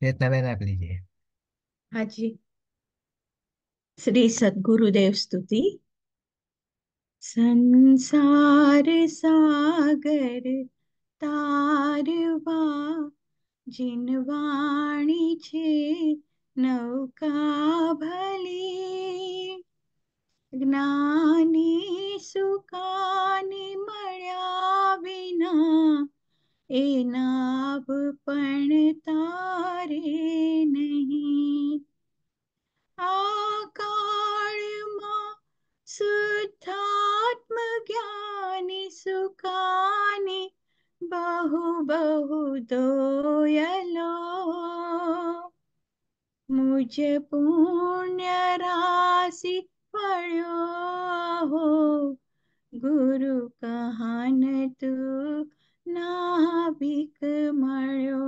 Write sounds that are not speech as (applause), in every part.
चेतना बहन आप लीजिए हाँ जी श्री सद्गुरुदेव स्तुति संसार सागर तारवा जिनवाणी छे नौका भली ज्ञानी सुकानी मळ्या विना ए नाभ पण तारे नहीं आकार मा शुद्धात्म ज्ञानी सुखानी बहु बहु दोयलो मुझे पुण्य राशि पढ़ो हो गुरु कहान तू नाभिक मयो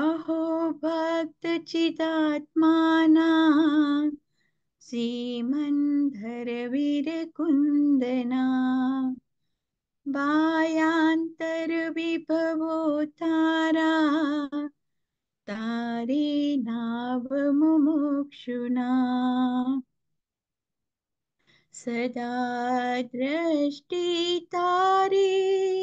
अहो भक्त चिदात्माना श्रीमन्धरवीरकुन्दना बायान्तर्विभवो तारा तारे नावमुमुक्षुना सदा दृष्टि तारी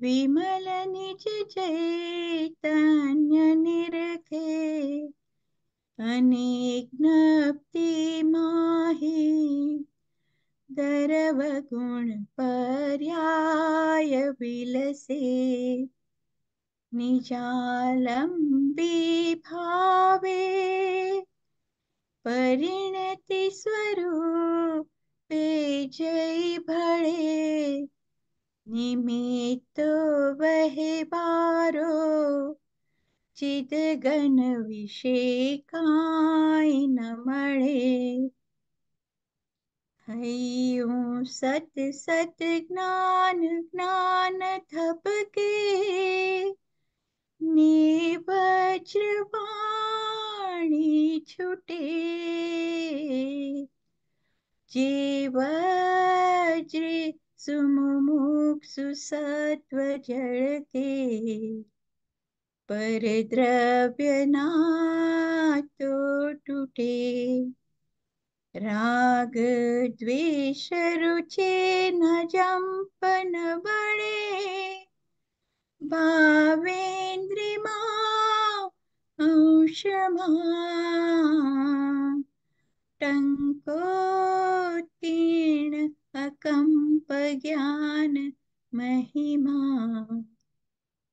विमल निज चैतन्य निरखे अनेक ज्ञप्ति माही गर्व गुण पर्याय विलसे निजालम्बी भावे परिणति स्वरूप जय भड़े निमित्त वह बारो चिद गण विषेकाय न मणे हयूं सत सत ज्ञान ज्ञान थपके ने हरि छुटे जीवज्री सुमुमुक्षु सत्व जड़ते पर द्रव्य ना तो टूटे राग द्वेष रुचे न जंप न बड़े भावेन्द्रिमा औषमा अकंप ज्ञान महिमा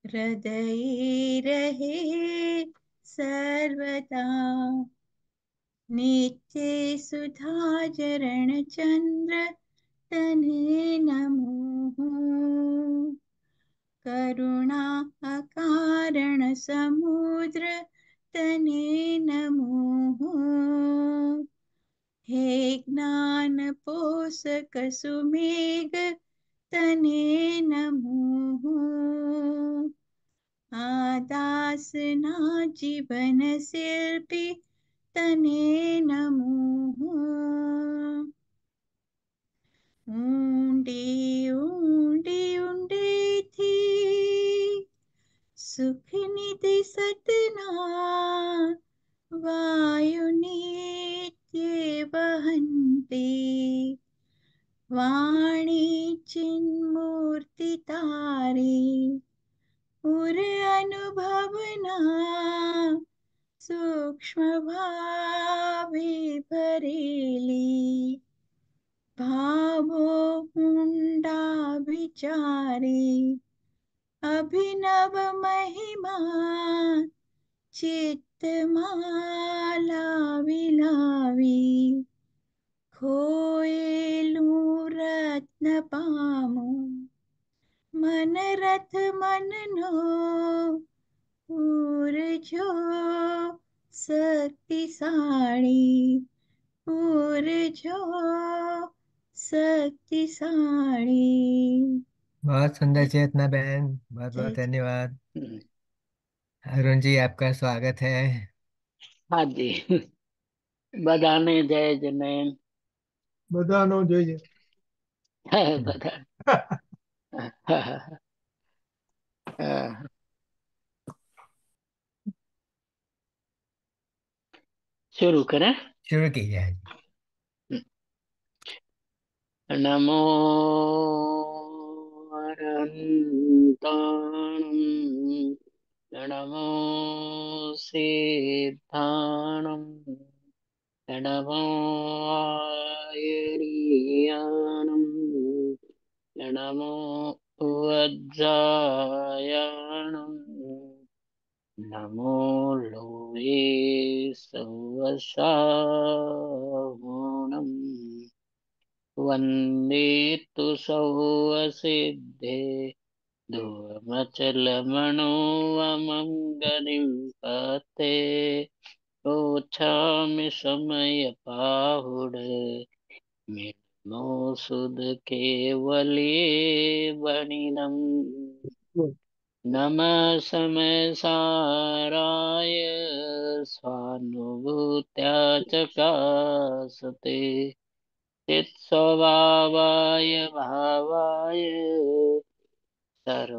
हृदय रहे सर्वदा नीचे सुधा चरण चन्द्र तने नमो करुणा अकारण समुद्र तने नमो हे ज्ञान ज्ञानपोषकसुमेघ तने नमो जीवन जीवनशिल्पि तने नमो ऊंडी ऊंडी ऊंडी थी सुख निधि सतना वायुनीत्ये वहन्ते वाणी चिन्मूर्ति तारी उर अनुभवना सूक्ष्म भावे भरेली भावो मुंडा विचारे अभिनव महिमा चित्तमाला विलावी खोएलू रत्न पामू मन रथ मन नो ऊर्जो शक्तिशाली शक्ति शक्तिशाली बहुत सुंदर चेतना बहन बहुत बहुत हम्म। धन्यवाद हम्म। अरुण जी आपका स्वागत है हाँ जी बधाने जय जनैन बधानो जय जय (laughs) (laughs) शुरू करें शुरू शुरू हाँ जाए नमो परन्ताणम् प्रणमोसिद्धाणम् प्रणमायणीयानम् प्रणमो वज्रायाणम् नमो लोये सवसाणम् वन्दे तु सौवसिद्धे धूमचलमणोवमङ्गनिं पते ओछामि समयपाहुड मिल्मो सुदकेवले वणिनम् नमः समसाराय स्वानुभूत्या चकासते चित्स्वभावाय भावाय सर्वभावान्तरत्थिदे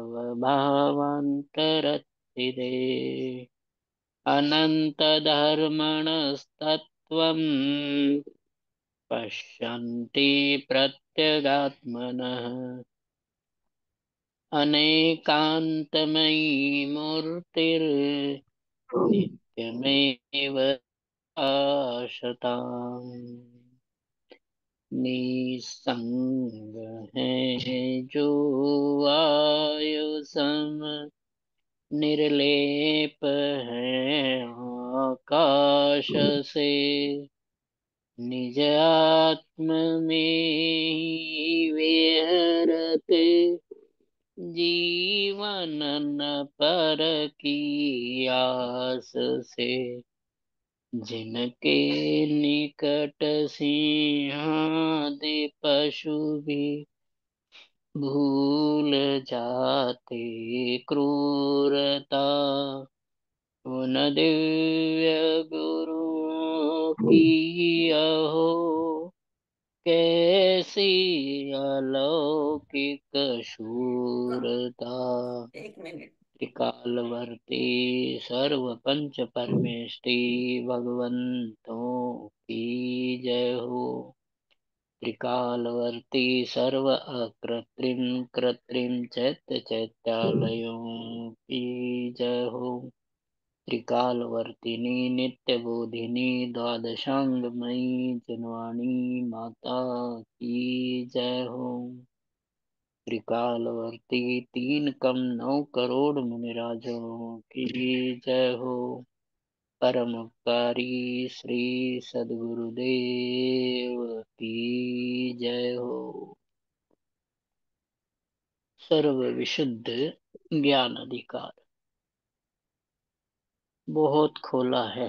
अनन्तधर्मणस्तत्त्वम् पश्यन्ति प्रत्यगात्मनः अनेकान्तमयी मूर्तिर्नित्यमेव आशताम् निसंग है जो आयु सम निर्लेप है आकाश से निज आत्म में विहरते जीवन न पर की आस से जिनके निकट सिंहादि पशु भी भूल जाते क्रूरता उन दिव्य गुरु की हो कैसी अलौकिक हाँ। शूरता एक मिनट त्रिकालवर्ती सर्वपंच परमेश भगवंतों की जय हो त्रिकालवर्ती सर्व अकृत्रिम कृत्रिम चैत्य चैत्यालयों की जय हो त्रिकालवर्तिनी नित्यबोधिनी द्वादशांगमयी जनवाणी माता की जय हो वर्ती तीन कम नौ करोड़ राजो की जय हो परम कारी श्री सदगुरुदेव की जय हो सर्व विशुद्ध ज्ञान अधिकार बहुत खोला है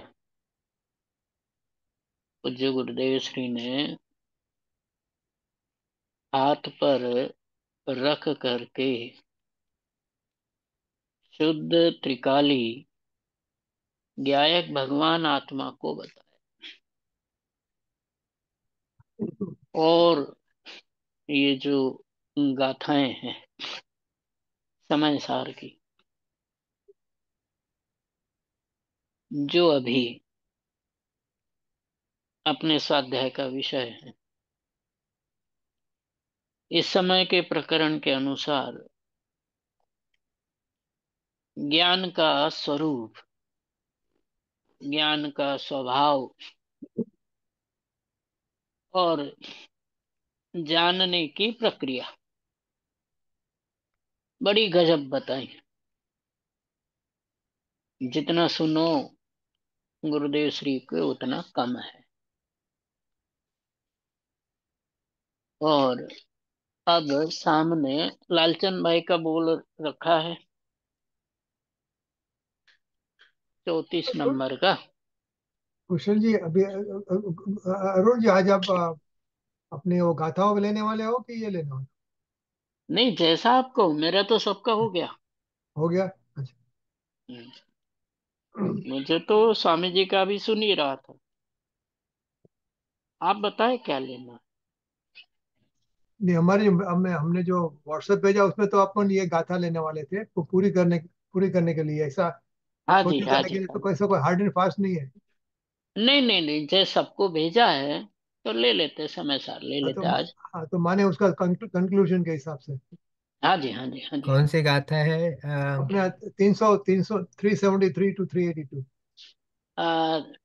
पूज्य गुरुदेव श्री ने हाथ पर रख करके शुद्ध त्रिकाली गायक भगवान आत्मा को बताए और ये जो गाथाएं हैं समय सार की जो अभी अपने स्वाध्याय का विषय है इस समय के प्रकरण के अनुसार ज्ञान का स्वरूप ज्ञान का स्वभाव और जानने की प्रक्रिया बड़ी गजब बताई जितना सुनो गुरुदेव श्री के उतना कम है और अब सामने लालचंद भाई का बोल रखा है चौतीस नंबर का कुशल जी अभी अरुण जी आज आप अपने वो गाथाओं लेने वाले हो कि ये लेने वाले नहीं जैसा आपको मेरा तो सबका हो गया हो गया अच्छा हम्म। मुझे तो स्वामी जी का भी सुन ही रहा था आप बताए क्या लेना नहीं हमारी हमने हमने जो व्हाट्सएप भेजा उसमें तो अपन ये गाथा लेने वाले थे वो पूरी करने पूरी करने के लिए ऐसा हाँ जी हाँ जी तो ऐसा कोई हार्ड एंड फास्ट नहीं है नहीं नहीं नहीं जैसे सबको भेजा है तो ले लेते समय सार ले हाँ, तो लेते तो, आज हाँ तो माने उसका कंक्लूजन के हिसाब से हाँ जी हाँ जी हाँ जी कौन सी गाथा है अपने तीन सौ तीन सौ three seventy three two three eighty two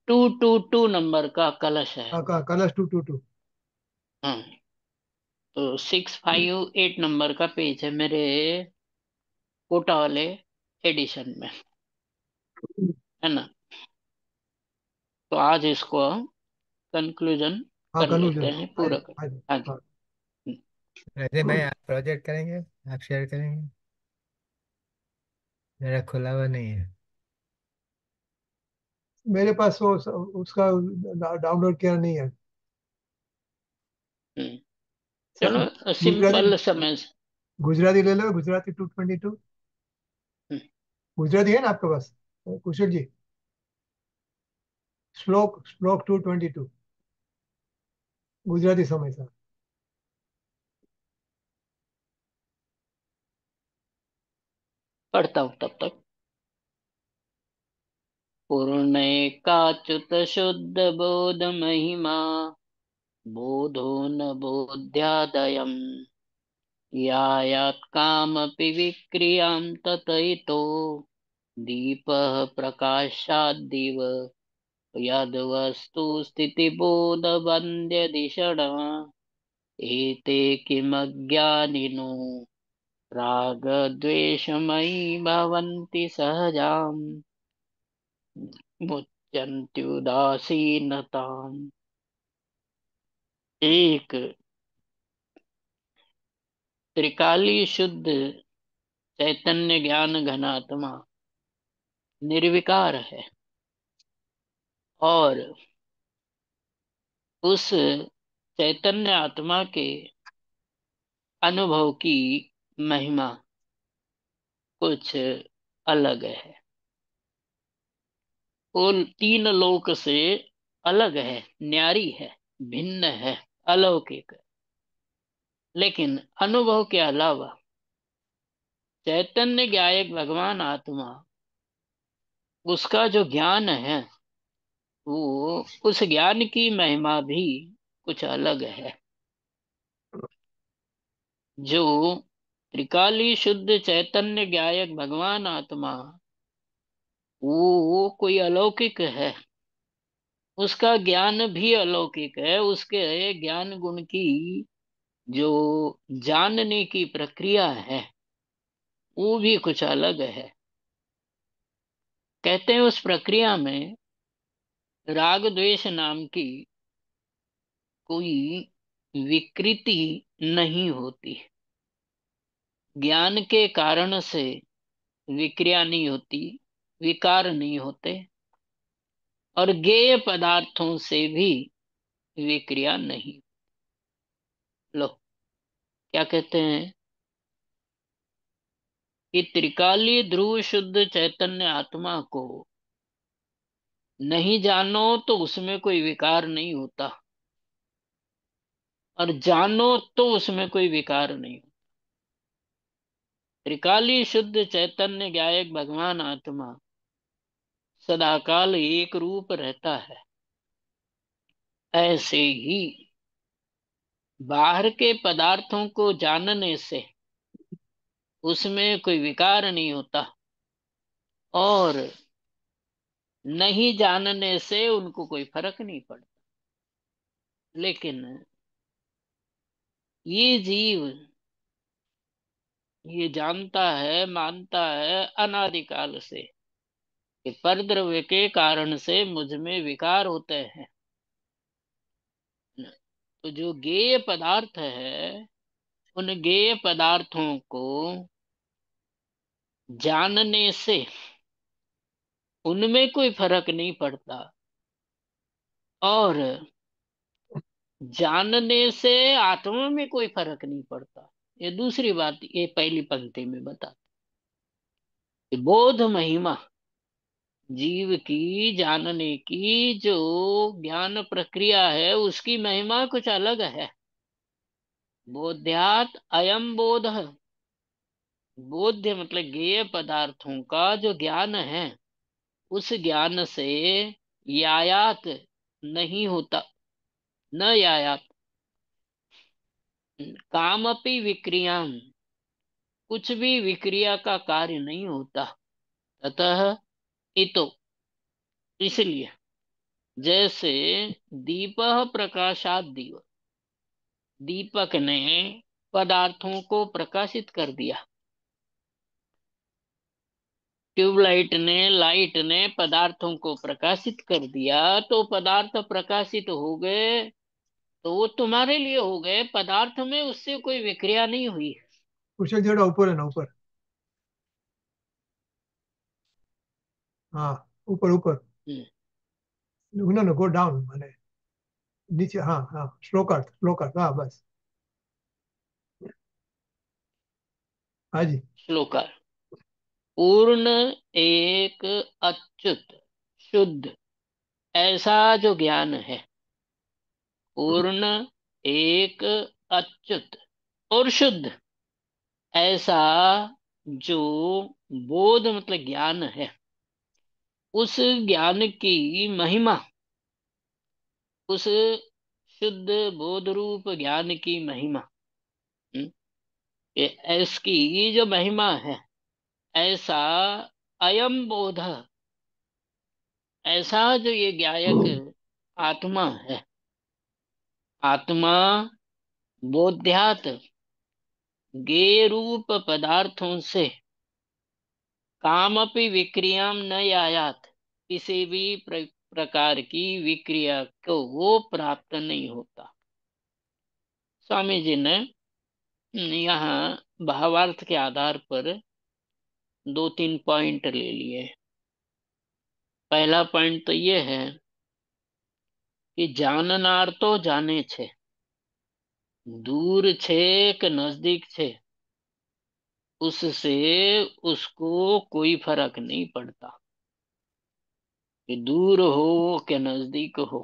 two two two number का कलश है हाँ, का, कलश टू टू टू हाँ सिक्स फाइव एट नंबर का पेज है मेरे कोटा वाले एडिशन में है ना तो आज इसको कंक्लूजन हाँ, कर पूरा भाई हाँ, हाँ, हाँ हम्म। हम्म। आप प्रोजेक्ट करेंगे आप शेयर करेंगे मेरा खुला हुआ नहीं है मेरे पास वो उसका डाउनलोड किया नहीं है हम्म। गुजराती ले लो Gujarati two twenty two Gujarati है ना आपके पास कुशल जी श्लोक श्लोक टू ट्वेंटी टू गुजराती समय सर पढ़ता हूं तब तक पूर्ण काचुत शुद्ध बोध महिमा बोधोऽनबोध्यादयम् यायात्कामपि विक्रियां ततयितो दीपः प्रकाशाद्दिव यद्वस्तु स्थितिबोधवन्द्यधिषण एते किमज्ञानिनो रागद्वेषमयी भवन्ति सहजाम् मुच्यन्त्युदासीनताम् एक त्रिकाली शुद्ध चैतन्य ज्ञान घनात्मा निर्विकार है और उस चैतन्य आत्मा के अनुभव की महिमा कुछ अलग है वो तीन लोक से अलग है न्यारी है भिन्न है अलौकिक लेकिन अनुभव के अलावा चैतन्य गायक भगवान आत्मा उसका जो ज्ञान है वो उस ज्ञान की महिमा भी कुछ अलग है जो त्रिकाली शुद्ध चैतन्य गायक भगवान आत्मा वो कोई अलौकिक है उसका ज्ञान भी अलौकिक है उसके ज्ञान गुण की जो जानने की प्रक्रिया है वो भी कुछ अलग है कहते हैं उस प्रक्रिया में राग द्वेष नाम की कोई विकृति नहीं होती ज्ञान के कारण से विक्रिया नहीं होती विकार नहीं होते और गेय पदार्थों से भी विक्रिया नहीं लो क्या कहते हैं कि त्रिकाली ध्रुव शुद्ध चैतन्य आत्मा को नहीं जानो तो उसमें कोई विकार नहीं होता और जानो तो उसमें कोई विकार नहीं होता त्रिकाली शुद्ध चैतन्य गायक भगवान आत्मा सदाकाल एक रूप रहता है ऐसे ही बाहर के पदार्थों को जानने से उसमें कोई विकार नहीं होता और नहीं जानने से उनको कोई फर्क नहीं पड़ता लेकिन ये जीव ये जानता है मानता है अनादिकाल से कि परद्रव्य के कारण से मुझ में विकार होते हैं तो जो गेय पदार्थ है उन गेय पदार्थों को जानने से उनमें कोई फर्क नहीं पड़ता और जानने से आत्मा में कोई फर्क नहीं पड़ता ये दूसरी बात ये पहली पंक्ति में बता बोध महिमा जीव की जानने की जो ज्ञान प्रक्रिया है उसकी महिमा कुछ अलग है बोध्यात अयम बोध बोध्य मतलब गेय पदार्थों का जो ज्ञान है उस ज्ञान से यायात नहीं होता न यायात अपनी विक्रिया कुछ भी विक्रिया का कार्य नहीं होता अतः इतो इसलिए जैसे दीप प्रकाशात दीव दीपक ने पदार्थों को प्रकाशित कर दिया ट्यूबलाइट ने लाइट ने पदार्थों को प्रकाशित कर दिया तो पदार्थ प्रकाशित हो गए तो वो तुम्हारे लिए हो गए पदार्थ में उससे कोई विक्रिया नहीं हुई ऊपर है ना ऊपर हाँ ऊपर ऊपर नो गो डाउन माने नीचे हाँ हाँ श्लोक अर्थ हाँ बस हाँ जी श्लोकार पूर्ण एक अच्युत शुद्ध ऐसा जो ज्ञान है पूर्ण एक अच्युत और शुद्ध ऐसा जो बोध मतलब ज्ञान है उस ज्ञान की महिमा उस शुद्ध बोध रूप ज्ञान की महिमा इसकी हम्म, जो महिमा है ऐसा अयम बोध ऐसा जो ये गायक आत्मा है आत्मा बोध्यात गे रूप पदार्थों से काम अपनी विक्रिया न आयात किसी भी प्र, प्रकार की विक्रिया को वो प्राप्त नहीं होता स्वामी जी ने यहाँ भावार्थ के आधार पर दो तीन पॉइंट ले लिए पहला पॉइंट तो ये है कि जाननार तो जाने छे दूर छे के नजदीक छे उससे उसको कोई फर्क नहीं पड़ता कि दूर हो के नजदीक हो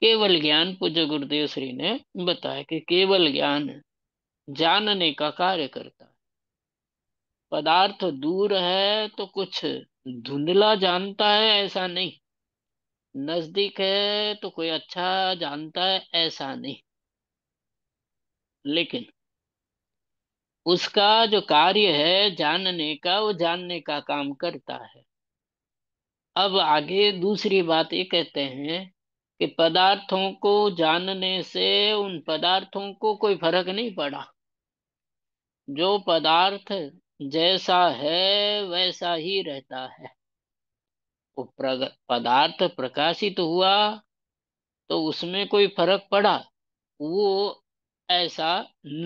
केवल ज्ञान पूज्य गुरुदेव श्री ने बताया कि केवल ज्ञान जानने का कार्य करता है पदार्थ दूर है तो कुछ धुंधला जानता है ऐसा नहीं नजदीक है तो कोई अच्छा जानता है ऐसा नहीं लेकिन उसका जो कार्य है जानने का वो जानने का काम करता है अब आगे दूसरी बात ये कहते हैं कि पदार्थों को जानने से उन पदार्थों को कोई फर्क नहीं पड़ा जो पदार्थ जैसा है वैसा ही रहता है वो पदार्थ प्रकाशित तो हुआ तो उसमें कोई फर्क पड़ा वो ऐसा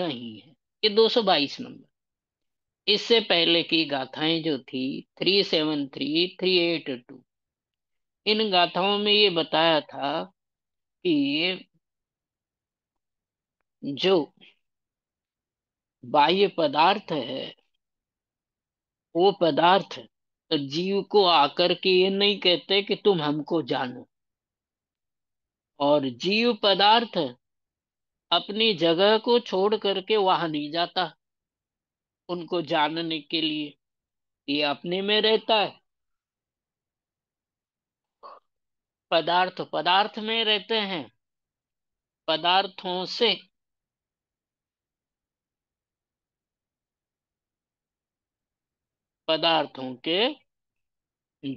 नहीं है ये 222 नंबर इससे पहले की गाथाएं जो थी 373, 382 इन गाथाओं में ये बताया था कि जो बाह्य पदार्थ है वो पदार्थ जीव को आकर के ये नहीं कहते कि तुम हमको जानो और जीव पदार्थ अपनी जगह को छोड़ करके वहां नहीं जाता उनको जानने के लिए ये अपने में रहता है पदार्थ पदार्थ में रहते हैं पदार्थों से पदार्थों के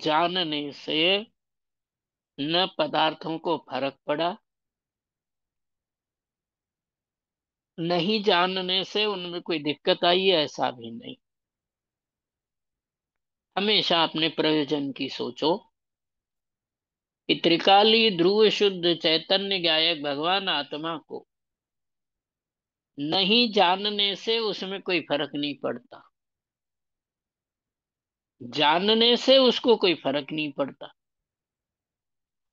जानने से न पदार्थों को फर्क पड़ा नहीं जानने से उनमें कोई दिक्कत आई है ऐसा भी नहीं हमेशा अपने प्रयोजन की सोचो कि त्रिकाली ध्रुव शुद्ध चैतन्य गायक भगवान आत्मा को नहीं जानने से उसमें कोई फर्क नहीं पड़ता जानने से उसको कोई फर्क नहीं पड़ता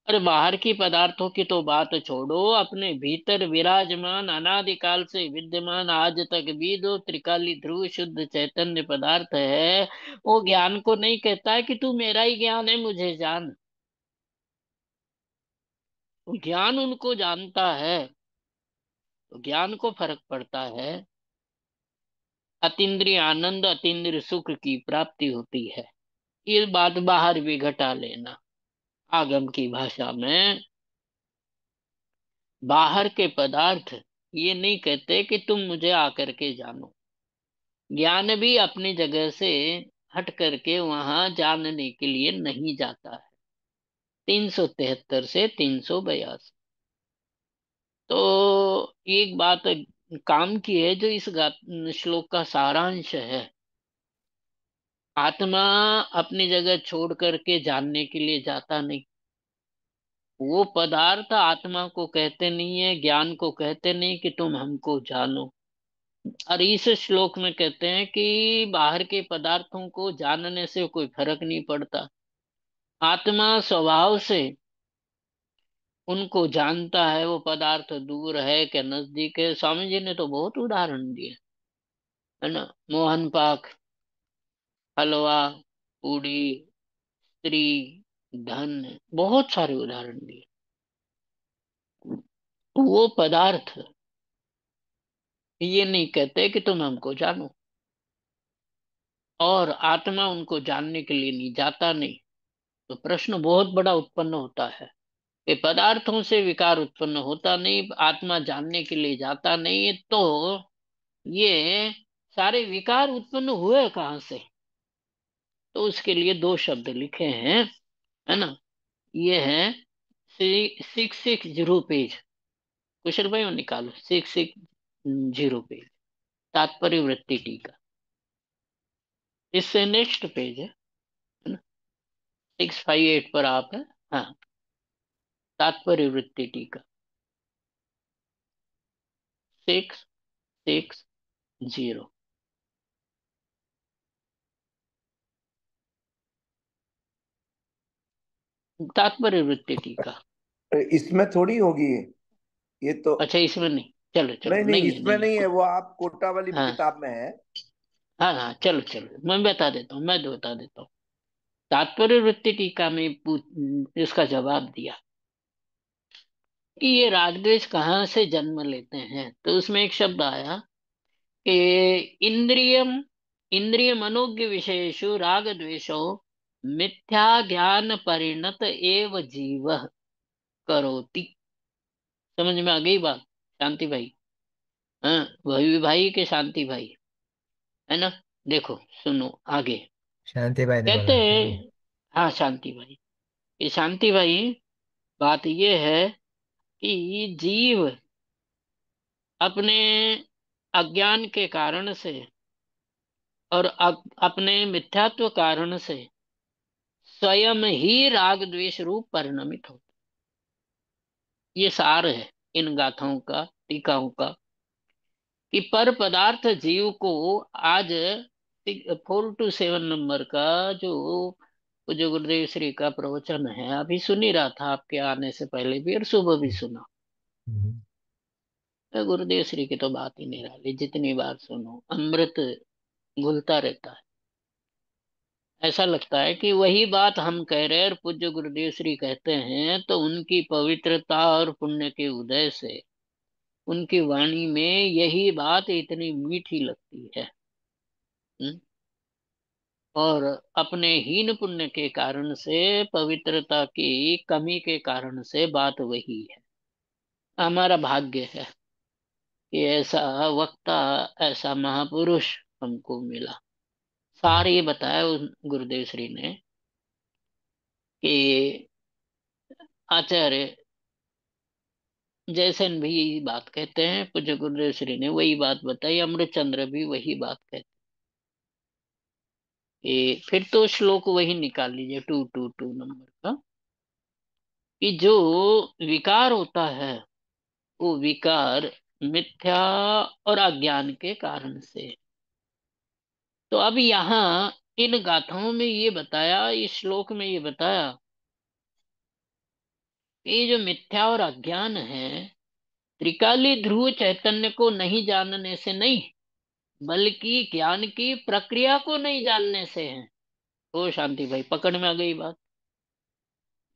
अरे बाहर की पदार्थों की तो बात छोड़ो अपने भीतर विराजमान अनादिकाल से विद्यमान आज तक भी जो त्रिकाली ध्रुव शुद्ध चैतन्य पदार्थ है वो ज्ञान को नहीं कहता है कि तू मेरा ही ज्ञान है मुझे जान ज्ञान उनको जानता है तो ज्ञान को फर्क पड़ता है अतिद्रिय आनंद अतिद्रिय सुख की प्राप्ति होती है ये बात बाहर भी घटा लेना आगम की भाषा में बाहर के पदार्थ ये नहीं कहते कि तुम मुझे आकर के जानो ज्ञान भी अपनी जगह से हट करके वहां जानने के लिए नहीं जाता है तीन सौ तिहत्तर से तीन सौ बयासी तो एक बात काम की है जो इस श्लोक का सारांश है आत्मा अपनी जगह छोड़ करके जानने के लिए जाता नहीं वो पदार्थ आत्मा को कहते नहीं है ज्ञान को कहते नहीं कि तुम हमको जानो और इस श्लोक में कहते हैं कि बाहर के पदार्थों को जानने से कोई फर्क नहीं पड़ता आत्मा स्वभाव से उनको जानता है वो पदार्थ दूर है क्या नजदीक है स्वामी जी ने तो बहुत उदाहरण दिए है ना मोहन पाक हलवा पूड़ी स्त्री धन बहुत सारे उदाहरण दिए वो पदार्थ ये नहीं कहते कि तुम हमको जानो और आत्मा उनको जानने के लिए नहीं जाता नहीं तो प्रश्न बहुत बड़ा उत्पन्न होता है ये पदार्थों से विकार उत्पन्न होता नहीं आत्मा जानने के लिए जाता नहीं तो ये सारे विकार उत्पन्न हुए कहाँ से तो उसके लिए दो शब्द लिखे हैं है ना ये है six six zero page Kushal भाई निकालो सिक्स सिक्स जीरो पेज तात्पर्य वृत्ति टीका इससे नेक्स्ट पेज है ना सिक्स फाइव एट पर आप है हाँ तात्पर्य वृत्ति टीका सिक्स सिक्स जीरो तात्पर्य वृत्ति टीका इसमें थोड़ी होगी ये तो अच्छा इसमें नहीं चलो चलो नहीं, नहीं, नहीं इसमें नहीं, नहीं है वो आप कोटा वाली हाँ, किताब में है हाँ हाँ चलो चलो मैं बता देता हूँ मैं बता देता हूँ तात्पर्य वृत्ति टीका में इसका जवाब दिया कि ये रागद्वेष कहाँ से जन्म लेते हैं तो उसमें एक शब्द आया कि इंद्रियम इंद्रिय मनोज्ञ विषयेशु राग द्वेषो मिथ्या ज्ञान परिणत एव जीव करोति समझ में आ गई बात शांति भाई हाँ भाई के शांति भाई है ना देखो सुनो आगे शांति भाई कहते हैं हाँ शांति भाई ये शांति भाई बात ये है कि जीव अपने अज्ञान के कारण से और अपने मिथ्यात्व कारण से स्वयं ही राग द्वेष रूप परिणमित होता ये सार है इन गाथाओं का टीकाओं का कि पर पदार्थ जीव को आज फोर टू सेवन नंबर का जो जो गुरुदेव श्री का प्रवचन है अभी सुन ही रहा था आपके आने से पहले भी और सुबह भी सुना हम्म। तो गुरुदेव श्री की तो बात ही नहीं रहा जितनी बार सुनो अमृत घुलता रहता है ऐसा लगता है कि वही बात हम कह रहे और पूज्य गुरुदेव श्री कहते हैं तो उनकी पवित्रता और पुण्य के उदय से उनकी वाणी में यही बात इतनी मीठी लगती है हुँ? हम्म। और अपने हीन पुण्य के कारण से पवित्रता की कमी के कारण से बात वही है हमारा भाग्य है कि ऐसा वक्ता ऐसा महापुरुष हमको मिला सार ये बताया उस गुरुदेव श्री ने कि आचार्य जयसेन भी यही बात कहते हैं पूज्य गुरुदेव श्री ने वही बात बताई अमृत चंद्र भी वही बात कहते ये फिर तो श्लोक वही निकाल लीजिए टू टू टू नंबर का कि जो विकार होता है वो विकार मिथ्या और अज्ञान के कारण से तो अब यहाँ इन गाथाओं में ये बताया इस श्लोक में ये बताया ये जो मिथ्या और अज्ञान है त्रिकाली ध्रुव चैतन्य को नहीं जानने से नहीं बल्कि ज्ञान की प्रक्रिया को नहीं जानने से है ओ शांति भाई पकड़ में आ गई बात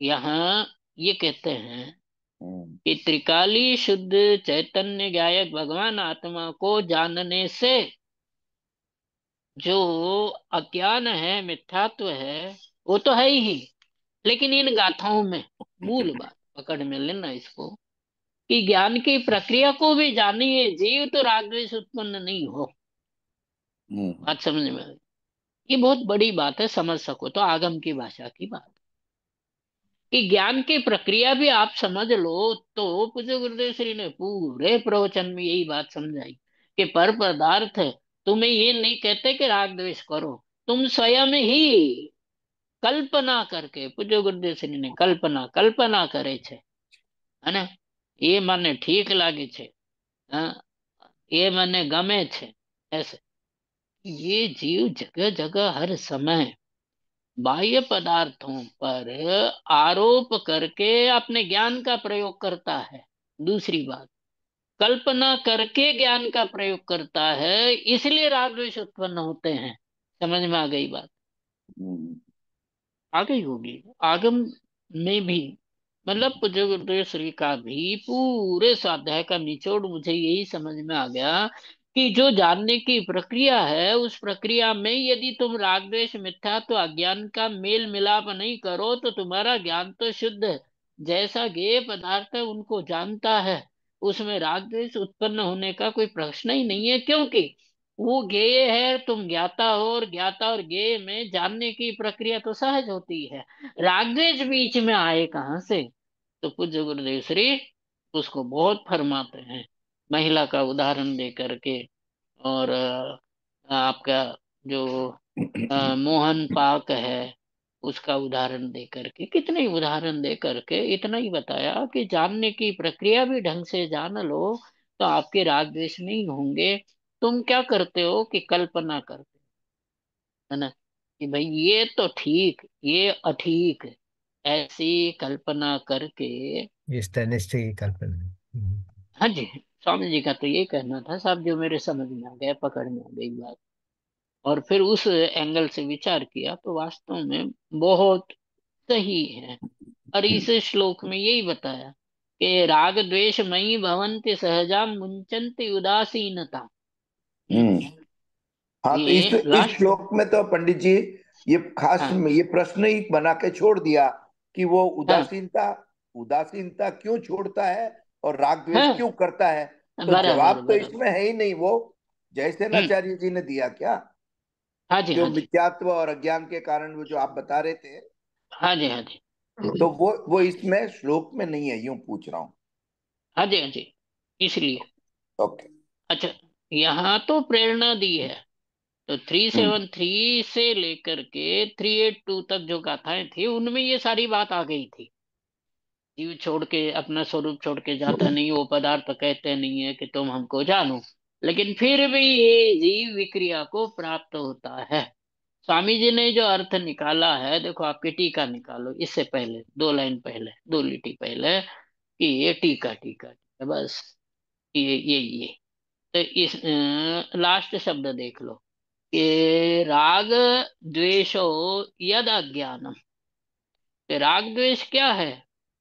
यहाँ ये कहते हैं कि हम्म। त्रिकाली शुद्ध चैतन्य गायक भगवान आत्मा को जानने से जो अज्ञान है मिथ्यात्व तो है वो तो है ही लेकिन इन गाथाओं में मूल बात पकड़ में लेना इसको कि ज्ञान की प्रक्रिया को भी जानिए जीव तो रागवेश उत्पन्न नहीं हो हम्म। बात समझ में ये बहुत बड़ी बात है समझ सको तो आगम की भाषा की बात कि ज्ञान की प्रक्रिया भी आप समझ लो तो पूज्य गुरुदेव श्री ने पूरे प्रवचन में यही बात समझाई कि पर पदार्थ तुम्हें ये नहीं कहते कि राग द्वेष करो तुम स्वयं ही કલ્પના કરકે પૂજ્ય ગુરુદેવશ્રીની कल्पना कल्पना કરે છે અને ये मैंने ठीक लगे छे हाँ? ये मैंने गमे छे ऐसे ये जीव जगह जगह हर समय बाह्य पदार्थों पर आरोप करके अपने ज्ञान का प्रयोग करता है दूसरी बात कल्पना करके ज्ञान का प्रयोग करता है इसलिए राग द्वेष उत्पन्न होते हैं समझ में आ गई बात हम्म, आ गई होगी आगम में भी मतलब श्री का भी पूरे स्वाध्याय का निचोड़ मुझे यही समझ में आ गया कि जो जानने की प्रक्रिया है उस प्रक्रिया में यदि तुम राग द्वेष मिथ्या तो अज्ञान का मेल मिलाप नहीं करो तो तुम्हारा ज्ञान तो शुद्ध जैसा गेय पदार्थ उनको जानता है उसमें राग द्वेष उत्पन्न होने का कोई प्रश्न ही नहीं है क्योंकि वो गेय है तुम ज्ञाता हो और ज्ञाता और गेय में जानने की प्रक्रिया तो सहज होती है राग द्वेष बीच में आए कहाँ से तो पूज्य गुरुदेव श्री उसको बहुत फरमाते हैं महिला का उदाहरण दे करके और आपका जो मोहन पाक है उसका उदाहरण दे करके कितने उदाहरण दे करके इतना ही बताया कि जानने की प्रक्रिया भी ढंग से जान लो तो आपके राग द्वेष नहीं होंगे तुम क्या करते हो कि कल्पना करते हो है ना कि भाई ये तो ठीक ये अठीक ऐसी कल्पना करके की कल्पना हम्म। हाँ जी स्वामी जी का तो ये कहना था साहब जो मेरे समझ में आ गया पकड़ में आ गई बात और फिर उस एंगल से विचार किया तो वास्तव में बहुत सही है और इस श्लोक में यही बताया कि राग द्वेष मई भवंते सहजा मुंचंत उदासीनता हम्म। हाँ तो इस, इस श्लोक में तो पंडित जी ये खास हाँ, ये प्रश्न ही बना के छोड़ दिया कि वो हाँ। उदासीनता हाँ, उदासीनता क्यों छोड़ता है और राग द्वेष हाँ, क्यों करता है तो जवाब तो इसमें है ही नहीं वो जयसेनाचार्य हम्म। जी ने दिया क्या हाँ जी जो हाँ मिथ्यात्व और अज्ञान के कारण वो जो आप बता रहे थे हाँ जी हाँ जी तो वो वो इसमें श्लोक में नहीं है यूं पूछ रहा हूँ हाँ जी हाँ जी इसलिए ओके अच्छा यहाँ तो प्रेरणा दी है तो थ्री सेवन थ्री से लेकर के थ्री एट टू तक जो गाथाएं थी उनमें ये सारी बात आ गई थी जीव छोड़ के अपना स्वरूप छोड़ के जाता हम्म। नहीं वो पदार्थ कहते नहीं है कि तुम हमको जानो लेकिन फिर भी ये जीव विक्रिया को प्राप्त होता है स्वामी जी ने जो अर्थ निकाला है देखो आपके टीका निकालो इससे पहले दो लाइन पहले दो लिटी पहले कि ये टीका टीका बस ये ये ये तो इस लास्ट शब्द देख लो ये राग द्वेषो यद अज्ञानम तो राग द्वेष क्या है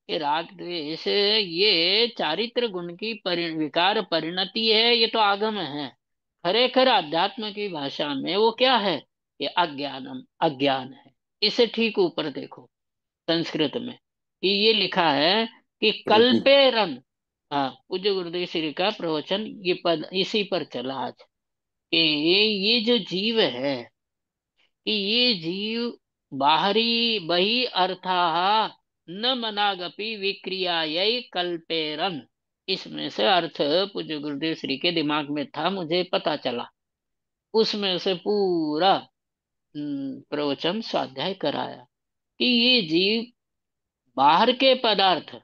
ये राग द्वेष ये चारित्र गुण की परि विकार परिणति है ये तो आगम है खरे खर अध्यात्म की भाषा में वो क्या है ये अज्ञानम अज्ञान है इसे ठीक ऊपर देखो संस्कृत में कि ये लिखा है कि कल्पे रन हाँ पूज्य गुरुदेव श्री का प्रवचन ये पद इसी पर चला आज कि ये जो जीव है कि ये जीव बाहरी बही अर्था न मनागपि विक्रियाय कल्पेरन इसमें से अर्थ पूज्य गुरुदेव श्री के दिमाग में था मुझे पता चला उसमें से पूरा हम्म, प्रवचन स्वाध्याय कराया कि ये जीव बाहर के पदार्थ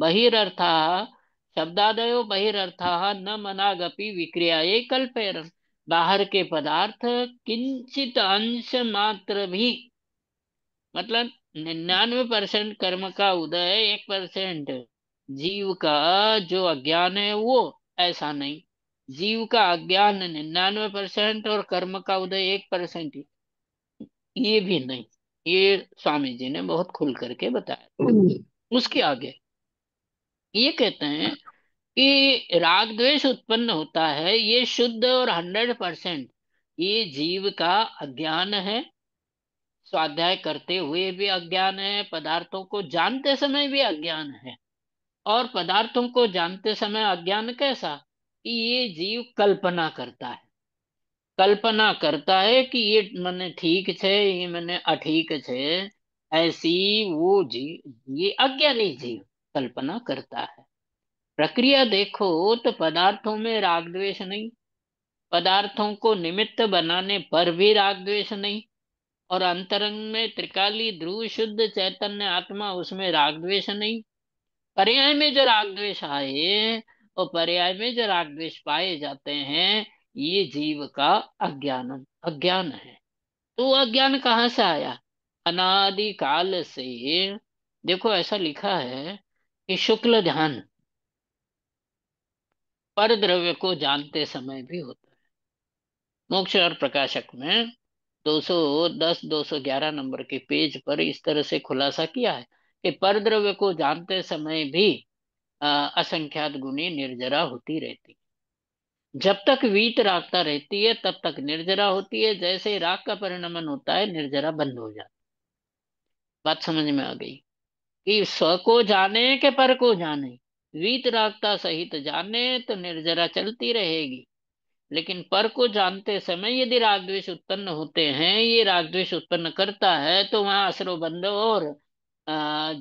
बहिर्थ शब्दादयो बहिर्थ न मनागपि विक्रियाय कल्पेरन बाहर के पदार्थ किंचित अंश मात्र भी मतलब निन्यानवे परसेंट कर्म का उदय एक परसेंट जीव का जो अज्ञान है वो ऐसा नहीं जीव का अज्ञान निन्यानवे परसेंट और कर्म का उदय एक परसेंट ये भी नहीं ये स्वामी जी ने बहुत खुल करके बताया हम्म। उसके आगे ये कहते हैं कि राग द्वेष उत्पन्न होता है ये शुद्ध और हंड्रेड परसेंट ये जीव का अज्ञान है स्वाध्याय करते हुए भी अज्ञान है पदार्थों को जानते समय भी अज्ञान है और पदार्थों को जानते समय अज्ञान कैसा कि ये जीव कल्पना करता है कल्पना करता है कि ये मैंने ठीक है ये मैंने अठीक है ऐसी वो जीव ये अज्ञानी जीव कल्पना करता है प्रक्रिया देखो तो पदार्थों में राग द्वेष नहीं पदार्थों को निमित्त बनाने पर भी राग द्वेष नहीं और अंतरंग में त्रिकाली ध्रुव शुद्ध चैतन्य आत्मा उसमें राग द्वेष नहीं पर्याय में जो राग द्वेष आए और पर्याय में जो राग द्वेष पाए जाते हैं ये जीव का अज्ञान अज्ञान है तो अज्ञान कहाँ से आया अनादि काल से देखो ऐसा लिखा है कि शुक्ल ध्यान पर द्रव्य को जानते समय भी होता है मोक्ष और प्रकाशक में 210 211 नंबर के पेज पर इस तरह से खुलासा किया है कि परद्रव्य को जानते समय भी असंख्यात गुणी निर्जरा होती रहती जब तक वीत राखता रहती है तब तक निर्जरा होती है जैसे राग का परिणमन होता है निर्जरा बंद हो जाती बात समझ में आ गई कि स्व को जाने के पर को जाने वीत रागता सहित जाने तो निर्जरा चलती रहेगी लेकिन पर को जानते समय यदि रागद्वेश उत्पन्न होते हैं ये रागद्वेश उत्पन्न करता है तो वहां असरो बंद और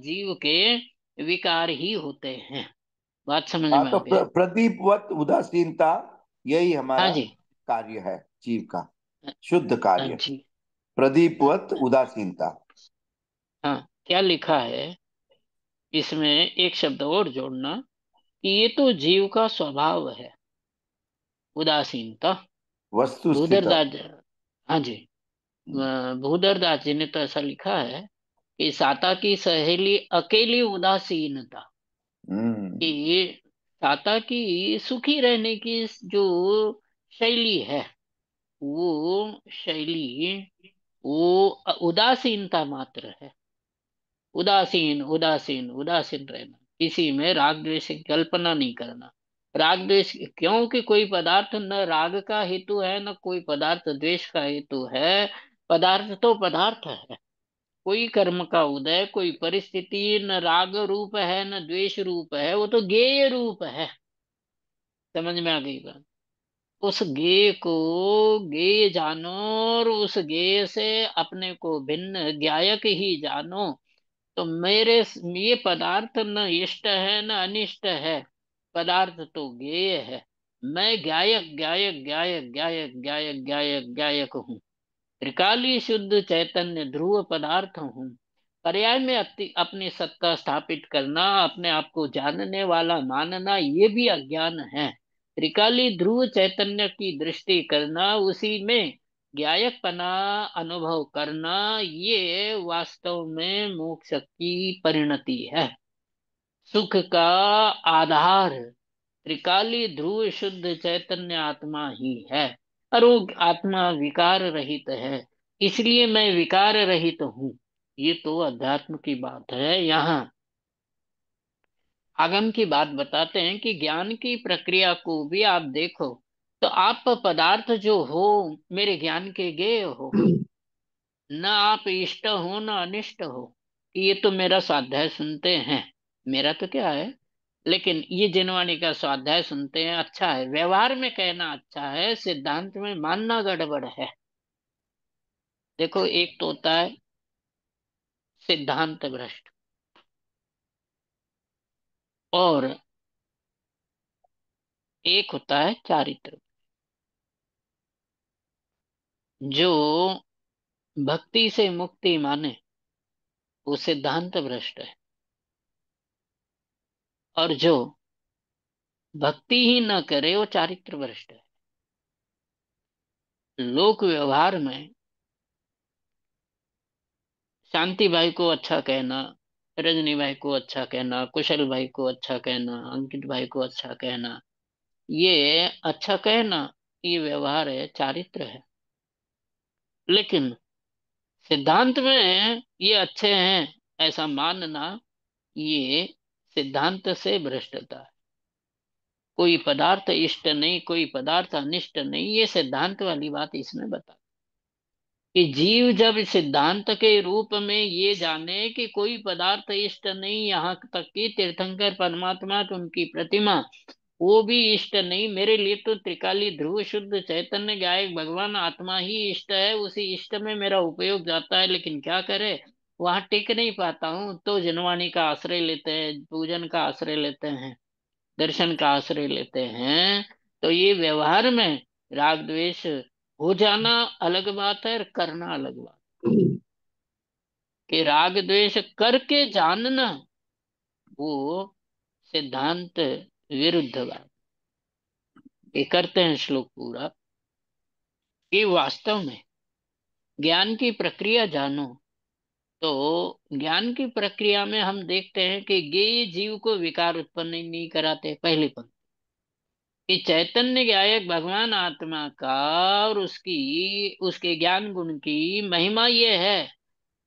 जीव के विकार ही होते हैं बात समझ हाँ, में तो प्र, प्रदीपवत उदासीनता यही हमारा हाँ जी कार्य है जीव का हाँ शुद्ध कार्य प्रदीपवत उदासीनता हाँ क्या लिखा है इसमें एक शब्द और जोड़ना कि ये तो जीव का स्वभाव है उदासीनता वस्तु भूदर हाँ जी हम्म। भूदर दास जी ने तो ऐसा लिखा है कि साता की सहेली अकेली उदासीनता हम्म। कि साता की सुखी रहने की जो शैली है वो शैली वो उदासीनता मात्र है उदासीन उदासीन उदासीन रहना किसी में राग द्वेष कल्पना नहीं करना राग द्वेष क्योंकि कोई पदार्थ न राग का हेतु है न कोई पदार्थ द्वेष का हेतु है पदार्थ तो पदार्थ है कोई कर्म का उदय कोई परिस्थिति न राग रूप है न द्वेष रूप है वो तो गेय रूप है समझ में आ गई बात उस गेय को गेय जानो और उस गेय से अपने को भिन्न ज्ञायक ही जानो तो मेरे ये पदार्थ न इष्ट है न अनिष्ट है पदार्थ तो गेय है मैं गायक गायक गायक गायक गायक गायक गायक हूँ त्रिकाली शुद्ध चैतन्य ध्रुव पदार्थ हूँ पर्याय में अपनी सत्ता स्थापित करना अपने आप को जानने वाला मानना ये भी अज्ञान है त्रिकाली ध्रुव चैतन्य की दृष्टि करना उसी में ज्ञायकपना अनुभव करना ये वास्तव में मोक्ष की परिणति है सुख का आधार त्रिकाली ध्रुव शुद्ध चैतन्य आत्मा ही है और वो आत्मा विकार रहित है इसलिए मैं विकार रहित हूँ ये तो अध्यात्म की बात है यहाँ आगम की बात बताते हैं कि ज्ञान की प्रक्रिया को भी आप देखो तो आप पदार्थ जो हो मेरे ज्ञान के गेय हो (clears throat) न आप इष्ट हो न अनिष्ट हो ये तो मेरा स्वाध्याय सुनते हैं मेरा तो क्या है लेकिन ये जिनवाणी का स्वाध्याय सुनते हैं अच्छा है व्यवहार में कहना अच्छा है सिद्धांत में मानना गड़बड़ है देखो एक तो होता है सिद्धांत भ्रष्ट और एक होता है चारित्र जो भक्ति से मुक्ति माने वो सिद्धांत भ्रष्ट है और जो भक्ति ही न करे वो चारित्र भ्रष्ट है लोक व्यवहार में शांति भाई को अच्छा कहना रजनी भाई को अच्छा कहना कुशल भाई को अच्छा कहना अंकित भाई को अच्छा कहना ये अच्छा कहना ये व्यवहार है चारित्र है लेकिन सिद्धांत में ये अच्छे हैं ऐसा मानना ये सिद्धांत से भ्रष्टता कोई पदार्थ इष्ट नहीं कोई पदार्थ अनिष्ट नहीं ये सिद्धांत वाली बात इसमें बता कि जीव जब सिद्धांत के रूप में ये जाने कि कोई पदार्थ इष्ट नहीं यहाँ तक कि तीर्थंकर परमात्मा तो उनकी प्रतिमा वो भी इष्ट नहीं मेरे लिए तो त्रिकाली ध्रुव शुद्ध चैतन्य गायक भगवान आत्मा ही इष्ट है उसी इष्ट में मेरा उपयोग जाता है लेकिन क्या करे वहां टिक नहीं पाता हूँ तो जनवाणी का आश्रय लेते हैं पूजन का आश्रय लेते हैं दर्शन का आश्रय लेते हैं तो ये व्यवहार में राग द्वेष हो जाना अलग बात है और करना अलग बात कि राग द्वेष करके जानना वो सिद्धांत विरुद्ध बात ये करते हैं श्लोक पूरा कि वास्तव में ज्ञान की प्रक्रिया जानो तो ज्ञान की प्रक्रिया में हम देखते हैं कि ये जीव को विकार उत्पन्न नहीं कराते पहली पंक्ति कि चैतन्य गायक भगवान आत्मा का और उसकी उसके ज्ञान गुण की महिमा यह है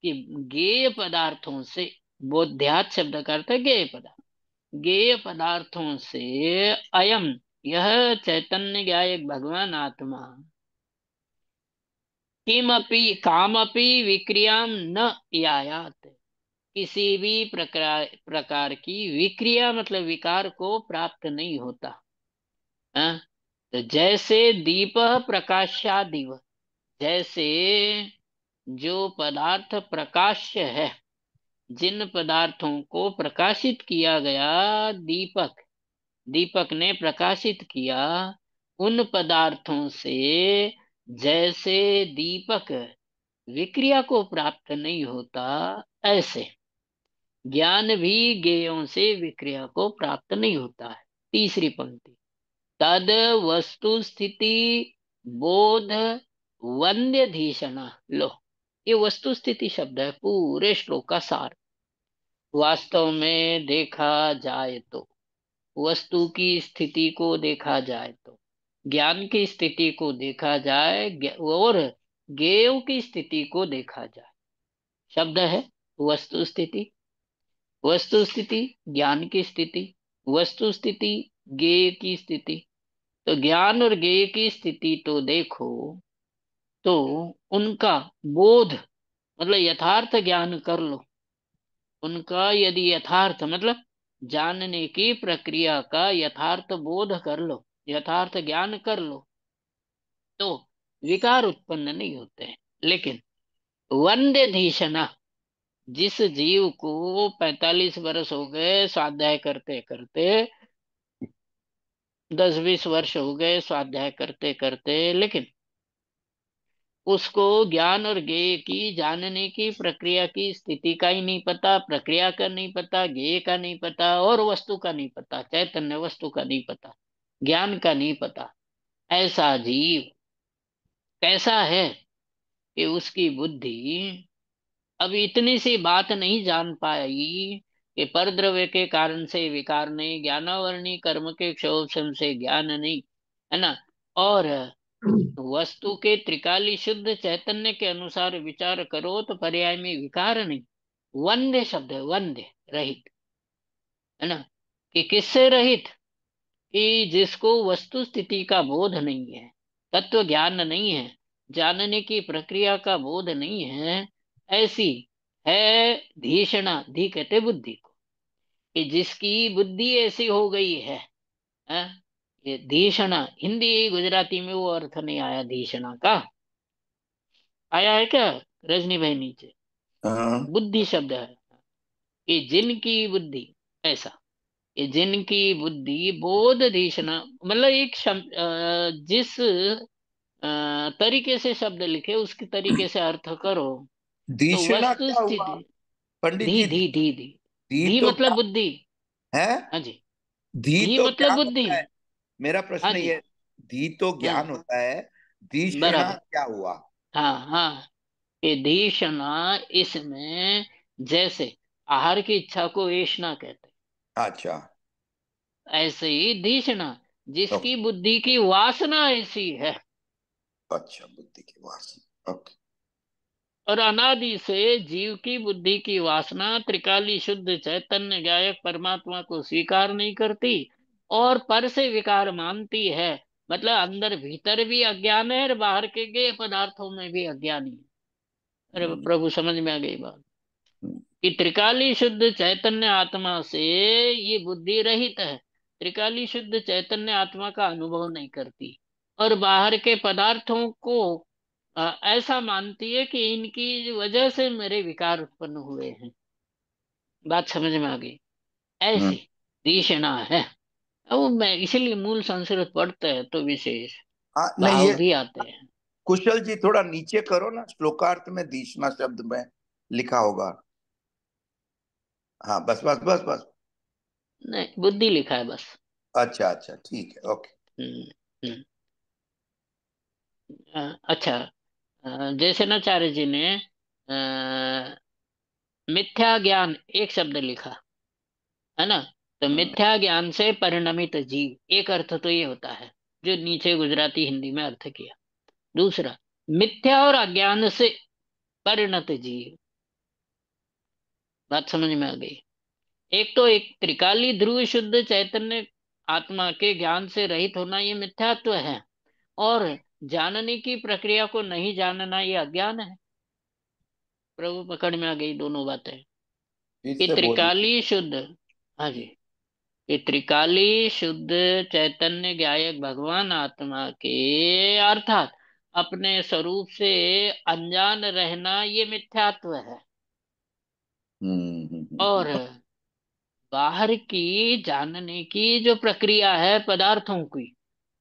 कि गेय पदार्थों से बोध्यात शब्द करते है गेय पदार्थ गेय पदार्थों से अयम यह चैतन्य गायक भगवान आत्मा किमपी कामपी विक्रियाम न यायात किसी भी प्रकार प्रकार की विक्रिया मतलब विकार को प्राप्त नहीं होता आ? हाँ? तो जैसे दीप प्रकाशादि जैसे जो पदार्थ प्रकाश है जिन पदार्थों को प्रकाशित किया गया दीपक दीपक ने प्रकाशित किया उन पदार्थों से जैसे दीपक विक्रिया को प्राप्त नहीं होता ऐसे ज्ञान भी गेयों से विक्रिया को प्राप्त नहीं होता है तीसरी पंक्ति तद वस्तु स्थिति बोध वंद्य धीषण लो ये वस्तु स्थिति शब्द है पूरे श्लोक का सार वास्तव में देखा जाए तो वस्तु की स्थिति को देखा जाए तो ज्ञान की स्थिति को देखा जाए और गेव की स्थिति को देखा जाए शब्द है वस्तु स्थिति वस्तु स्थिति ज्ञान की स्थिति वस्तु स्थिति गेय की स्थिति तो ज्ञान और गेय की स्थिति तो देखो तो उनका बोध मतलब यथार्थ ज्ञान कर लो उनका यदि यथार्थ मतलब जानने की प्रक्रिया का यथार्थ बोध कर लो यथार्थ ज्ञान कर लो तो विकार उत्पन्न नहीं होते हैं लेकिन वंदे धीषणा जिस जीव को 45 वर्ष हो गए स्वाध्याय करते करते दस बीस वर्ष हो गए स्वाध्याय करते करते लेकिन उसको ज्ञान और गेय की जानने की प्रक्रिया की स्थिति का ही नहीं पता प्रक्रिया का नहीं पता गेय का नहीं पता और वस्तु का नहीं पता चैतन्य वस्तु का नहीं पता ज्ञान का नहीं पता ऐसा जीव कैसा है कि उसकी बुद्धि अब इतनी सी बात नहीं जान पाई कि परद्रव्य के कारण से विकार नहीं ज्ञानावरणी कर्म के क्षोभ से ज्ञान नहीं है ना और वस्तु के त्रिकाली शुद्ध चैतन्य के अनुसार विचार करो तो पर्याय में विकार नहीं वंदे शब्द है वंदे रहित है ना कि किससे रहित कि जिसको वस्तु स्थिति का बोध नहीं है तत्व ज्ञान नहीं है जानने की प्रक्रिया का बोध नहीं है ऐसी है धीषणा धी कहते बुद्धि को कि जिसकी बुद्धि ऐसी हो गई है हाँ, ये धीषणा हिंदी गुजराती में वो अर्थ नहीं आया धीषणा का आया है क्या रजनी भाई नीचे हाँ। बुद्धि शब्द है कि जिनकी बुद्धि ऐसा जिनकी बुद्धि बोध धीषणा मतलब एक शब्द जिस तरीके से शब्द लिखे उसके तरीके से अर्थ करो तो पंडित तो मतलब बुद्धि है हाँ जी धी, तो मतलब बुद्धि मेरा प्रश्न हाँ ये धी तो हाँ ज्ञान होता है धीषणा क्या हुआ हाँ हाँ ये धीषणा इसमें जैसे आहार की इच्छा को ऐशना कहते अच्छा ऐसे ही दीक्षणा जिसकी तो, बुद्धि की वासना ऐसी है अच्छा बुद्धि की वासना ओके और अनादि से जीव की बुद्धि की वासना त्रिकाली शुद्ध चैतन्य गायक परमात्मा को स्वीकार नहीं करती और पर से विकार मानती है मतलब अंदर भीतर भी अज्ञान है और बाहर के गए पदार्थों में भी अज्ञानी है अरे हम्म। प्रभु समझ में आ गई बात कि त्रिकाली शुद्ध चैतन्य आत्मा से ये बुद्धि रहित है त्रिकाली शुद्ध चैतन्य आत्मा का अनुभव नहीं करती और बाहर के पदार्थों को ऐसा मानती है कि इनकी वजह से मेरे विकार उत्पन्न हुए हैं बात समझ में आ गई ऐसी हम्म। दीशना है वो मैं इसीलिए मूल संस्कृत पढ़ते हैं तो विशेष हाँ, भी आते हैं कुशल जी थोड़ा नीचे करो ना श्लोकार्थ में दीशना शब्द में लिखा होगा हाँ बस बस बस बस नहीं बुद्धि लिखा है बस अच्छा अच्छा ठीक है ओके हम्म, हम्म। अच्छा जैसे अच्छा जी ने मिथ्या ज्ञान एक शब्द लिखा है ना तो हाँ। मिथ्या ज्ञान से परिणमित जीव एक अर्थ तो ये होता है जो नीचे गुजराती हिंदी में अर्थ किया दूसरा मिथ्या और अज्ञान से परिणत जीव बात समझ में आ गई एक तो एक त्रिकाली ध्रुव शुद्ध चैतन्य आत्मा के ज्ञान से रहित होना ये मिथ्यात्व है और जानने की प्रक्रिया को नहीं जानना ये अज्ञान है प्रभु पकड़ में आ गई दोनों बातें कि त्रिकाली शुद्ध हाँ जी त्रिकाली शुद्ध चैतन्य गायक भगवान आत्मा के अर्थात अपने स्वरूप से अनजान रहना ये मिथ्यात्व है हम्म, और हम्म, बाहर की जानने की जो प्रक्रिया है पदार्थों की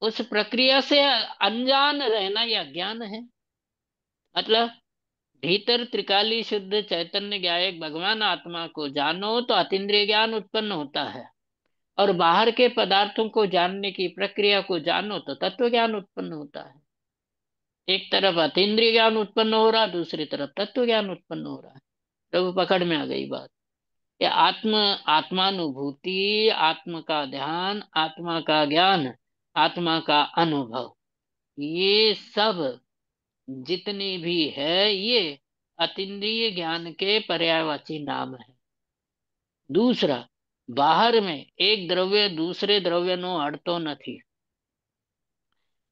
उस प्रक्रिया से अनजान रहना या ज्ञान है मतलब भीतर त्रिकाली शुद्ध चैतन्य गायक भगवान आत्मा को जानो तो अतिद्रिय ज्ञान उत्पन्न होता है और बाहर के पदार्थों को जानने की प्रक्रिया को जानो तो तत्व ज्ञान उत्पन्न होता है एक तरफ अतिद्रिय ज्ञान उत्पन्न हो रहा दूसरी तरफ तत्व ज्ञान उत्पन्न हो रहा है प्रभु पकड़ में आ गई बात ये आत्म आत्मानुभूति आत्म का ध्यान आत्मा का ज्ञान आत्मा का अनुभव ये सब जितने भी है ये अतिय ज्ञान के पर्यायवाची नाम है दूसरा बाहर में एक द्रव्य दूसरे द्रव्य नो અડતો नहीं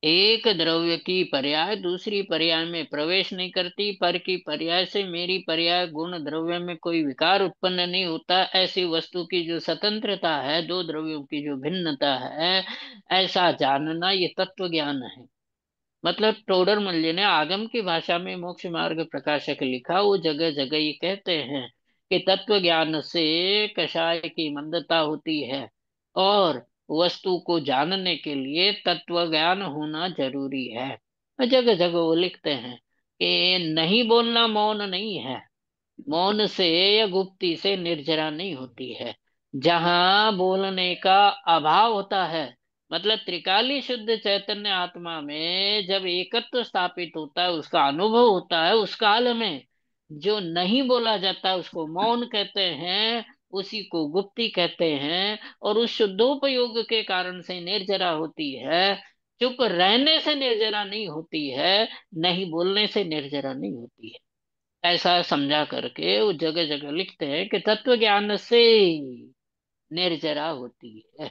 एक द्रव्य की पर्याय दूसरी पर्याय में प्रवेश नहीं करती पर की पर्याय से मेरी पर्याय गुण द्रव्य में कोई विकार उत्पन्न नहीं होता ऐसी वस्तु की जो स्वतंत्रता है दो द्रव्यों की जो भिन्नता है ऐसा जानना ये तत्व ज्ञान है मतलब टोडर मल्य ने आगम की भाषा में मोक्ष मार्ग प्रकाशक लिखा वो जगह जगह ये कहते हैं कि तत्व ज्ञान से कषाय की मंदता होती है और वस्तु को जानने के लिए तत्व ज्ञान होना जरूरी है जगह जगह वो लिखते हैं कि नहीं बोलना मौन नहीं है मौन से या गुप्ती से निर्जरा नहीं होती है जहां बोलने का अभाव होता है मतलब त्रिकाली शुद्ध चैतन्य आत्मा में जब एकत्व स्थापित होता है उसका अनुभव होता है उस काल में जो नहीं बोला जाता उसको मौन कहते हैं उसी को गुप्ती कहते हैं और उस शुद्धोपयोग के कारण से निर्जरा होती है चुप रहने से निर्जरा नहीं होती है नहीं बोलने से निर्जरा नहीं होती है ऐसा समझा करके वो जगह जगह लिखते हैं कि तत्व ज्ञान से निर्जरा होती है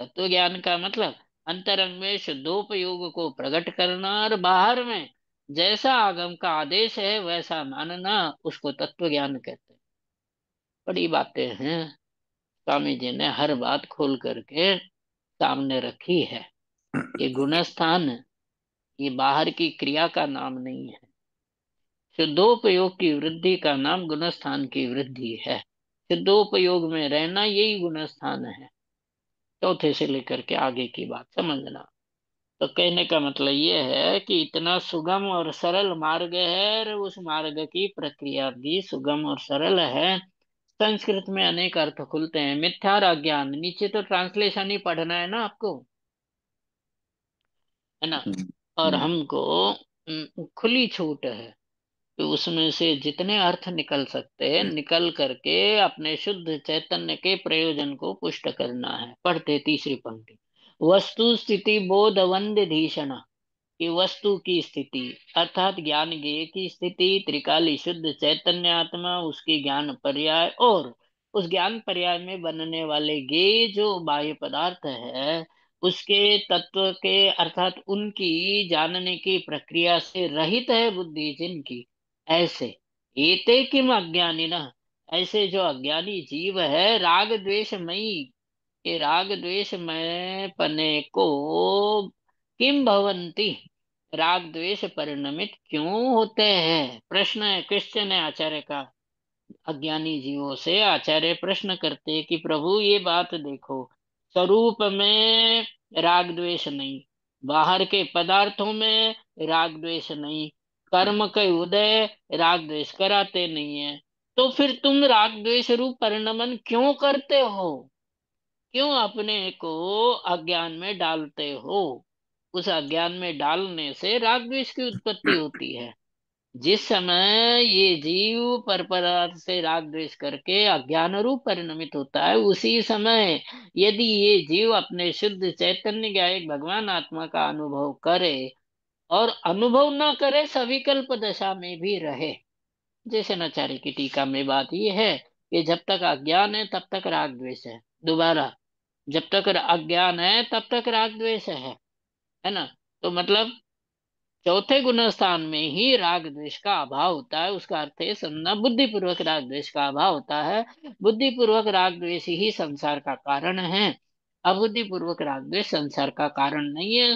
तत्व ज्ञान का मतलब अंतरंग में शुद्धोपयोग को प्रकट करना और बाहर में जैसा आगम का आदेश है वैसा मानना उसको तत्व ज्ञान कहते हैं बड़ी बातें हैं स्वामी जी ने हर बात खोल करके सामने रखी है ये गुणस्थान ये बाहर की क्रिया का नाम नहीं है शुद्धोपयोग की वृद्धि का नाम गुणस्थान की वृद्धि है शुद्धोपयोग में रहना यही गुणस्थान है चौथे से लेकर के आगे की बात समझना तो कहने का मतलब ये है कि इतना सुगम और सरल मार्ग है और उस मार्ग की प्रक्रिया भी सुगम और सरल है संस्कृत में अनेक अर्थ खुलते हैं और अज्ञान नीचे तो ट्रांसलेशन ही पढ़ना है ना आपको है ना हम्म, और हम्म। हमको हम्म, खुली छूट है तो उसमें से जितने अर्थ निकल सकते हैं निकल करके अपने शुद्ध चैतन्य के प्रयोजन को पुष्ट करना है पढ़ते तीसरी पंक्ति वस्तु स्थिति बोध वंद धीषणा कि वस्तु की स्थिति अर्थात ज्ञान ज्ञेय की स्थिति त्रिकाली शुद्ध चैतन्य आत्मा उसके ज्ञान पर्याय और उस ज्ञान पर्याय में बनने वाले ये जो बाह्य पदार्थ है उसके तत्व के अर्थात उनकी जानने की प्रक्रिया से रहित है बुद्धि जिनकी ऐसे एते किम अज्ञानी न ऐसे जो अज्ञानी जीव है राग मई ये राग मय पने को किम भवंती राग द्वेष परिणमित क्यों होते हैं प्रश्न है क्वेश्चन है आचार्य का अज्ञानी जीवों से आचार्य प्रश्न करते कि प्रभु ये बात देखो स्वरूप में राग द्वेष नहीं बाहर के पदार्थों में राग द्वेष नहीं कर्म के उदय राग द्वेष कराते नहीं है तो फिर तुम राग द्वेष रूप परिणमन क्यों करते हो क्यों अपने को अज्ञान में डालते हो उस अज्ञान में डालने से राग द्वेष की उत्पत्ति होती है जिस समय ये जीव पर पदार्थ से राग द्वेष करके अज्ञान रूप परिणमित होता है उसी समय यदि ये जीव अपने शुद्ध चैतन्य गायक भगवान आत्मा का अनुभव करे और अनुभव ना करे सविकल्प दशा में भी रहे जैसे नचारी की टीका में बात यह है कि जब तक अज्ञान है तब तक राग द्वेष है दोबारा जब तक अज्ञान है तब तक राग द्वेष है है ना तो मतलब चौथे गुण स्थान में ही राग द्वेष का अभाव होता है उसका अर्थ है समझना बुद्धिपूर्वक राग द्वेष का अभाव होता है बुद्धिपूर्वक राग द्वेष ही संसार का कारण है अबुद्धिपूर्वक राग द्वेष संसार का कारण नहीं है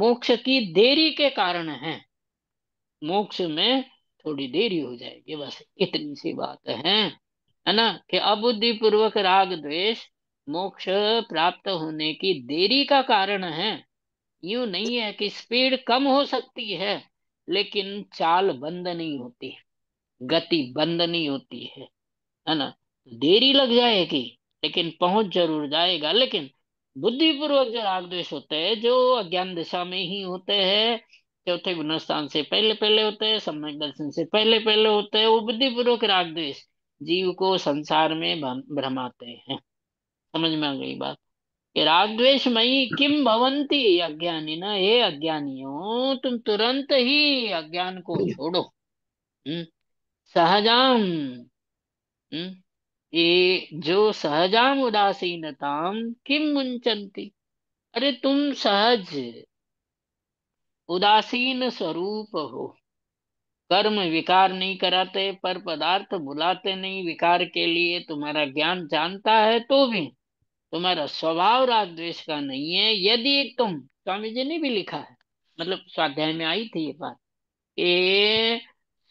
मोक्ष की देरी के कारण है मोक्ष में थोड़ी देरी हो जाएगी बस इतनी सी बात है है ना कि अबुद्धिपूर्वक राग द्वेष मोक्ष प्राप्त होने की देरी का कारण है यूं नहीं है कि स्पीड कम हो सकती है लेकिन चाल बंद नहीं होती गति बंद नहीं होती है है ना तो देरी लग जाएगी लेकिन पहुंच जरूर जाएगा लेकिन बुद्धिपूर्वक जो राग द्वेष होते हैं जो अज्ञान दिशा में ही होते हैं चौथे गुणस्थान से पहले पहले होते हैं सम्यक दर्शन से पहले पहले होते हैं वो बुद्धिपूर्वक राग द्वेष जीव को संसार में भ्रमाते हैं समझ में आ गई बात मई किम भवंती अज्ञानी ना हे अज्ञानियों तुम तुरंत ही अज्ञान को छोड़ो हम्म, सहजाम हम्म, ये जो सहजाम उदासीनता किम मुंचंती अरे तुम सहज उदासीन स्वरूप हो कर्म विकार नहीं कराते पर पदार्थ बुलाते नहीं विकार के लिए तुम्हारा ज्ञान जानता है तो भी तुम्हारा स्वभाव राग द्वेष का नहीं है यदि तुम स्वामी जी ने भी लिखा है मतलब स्वाध्याय में आई थी ये बात ए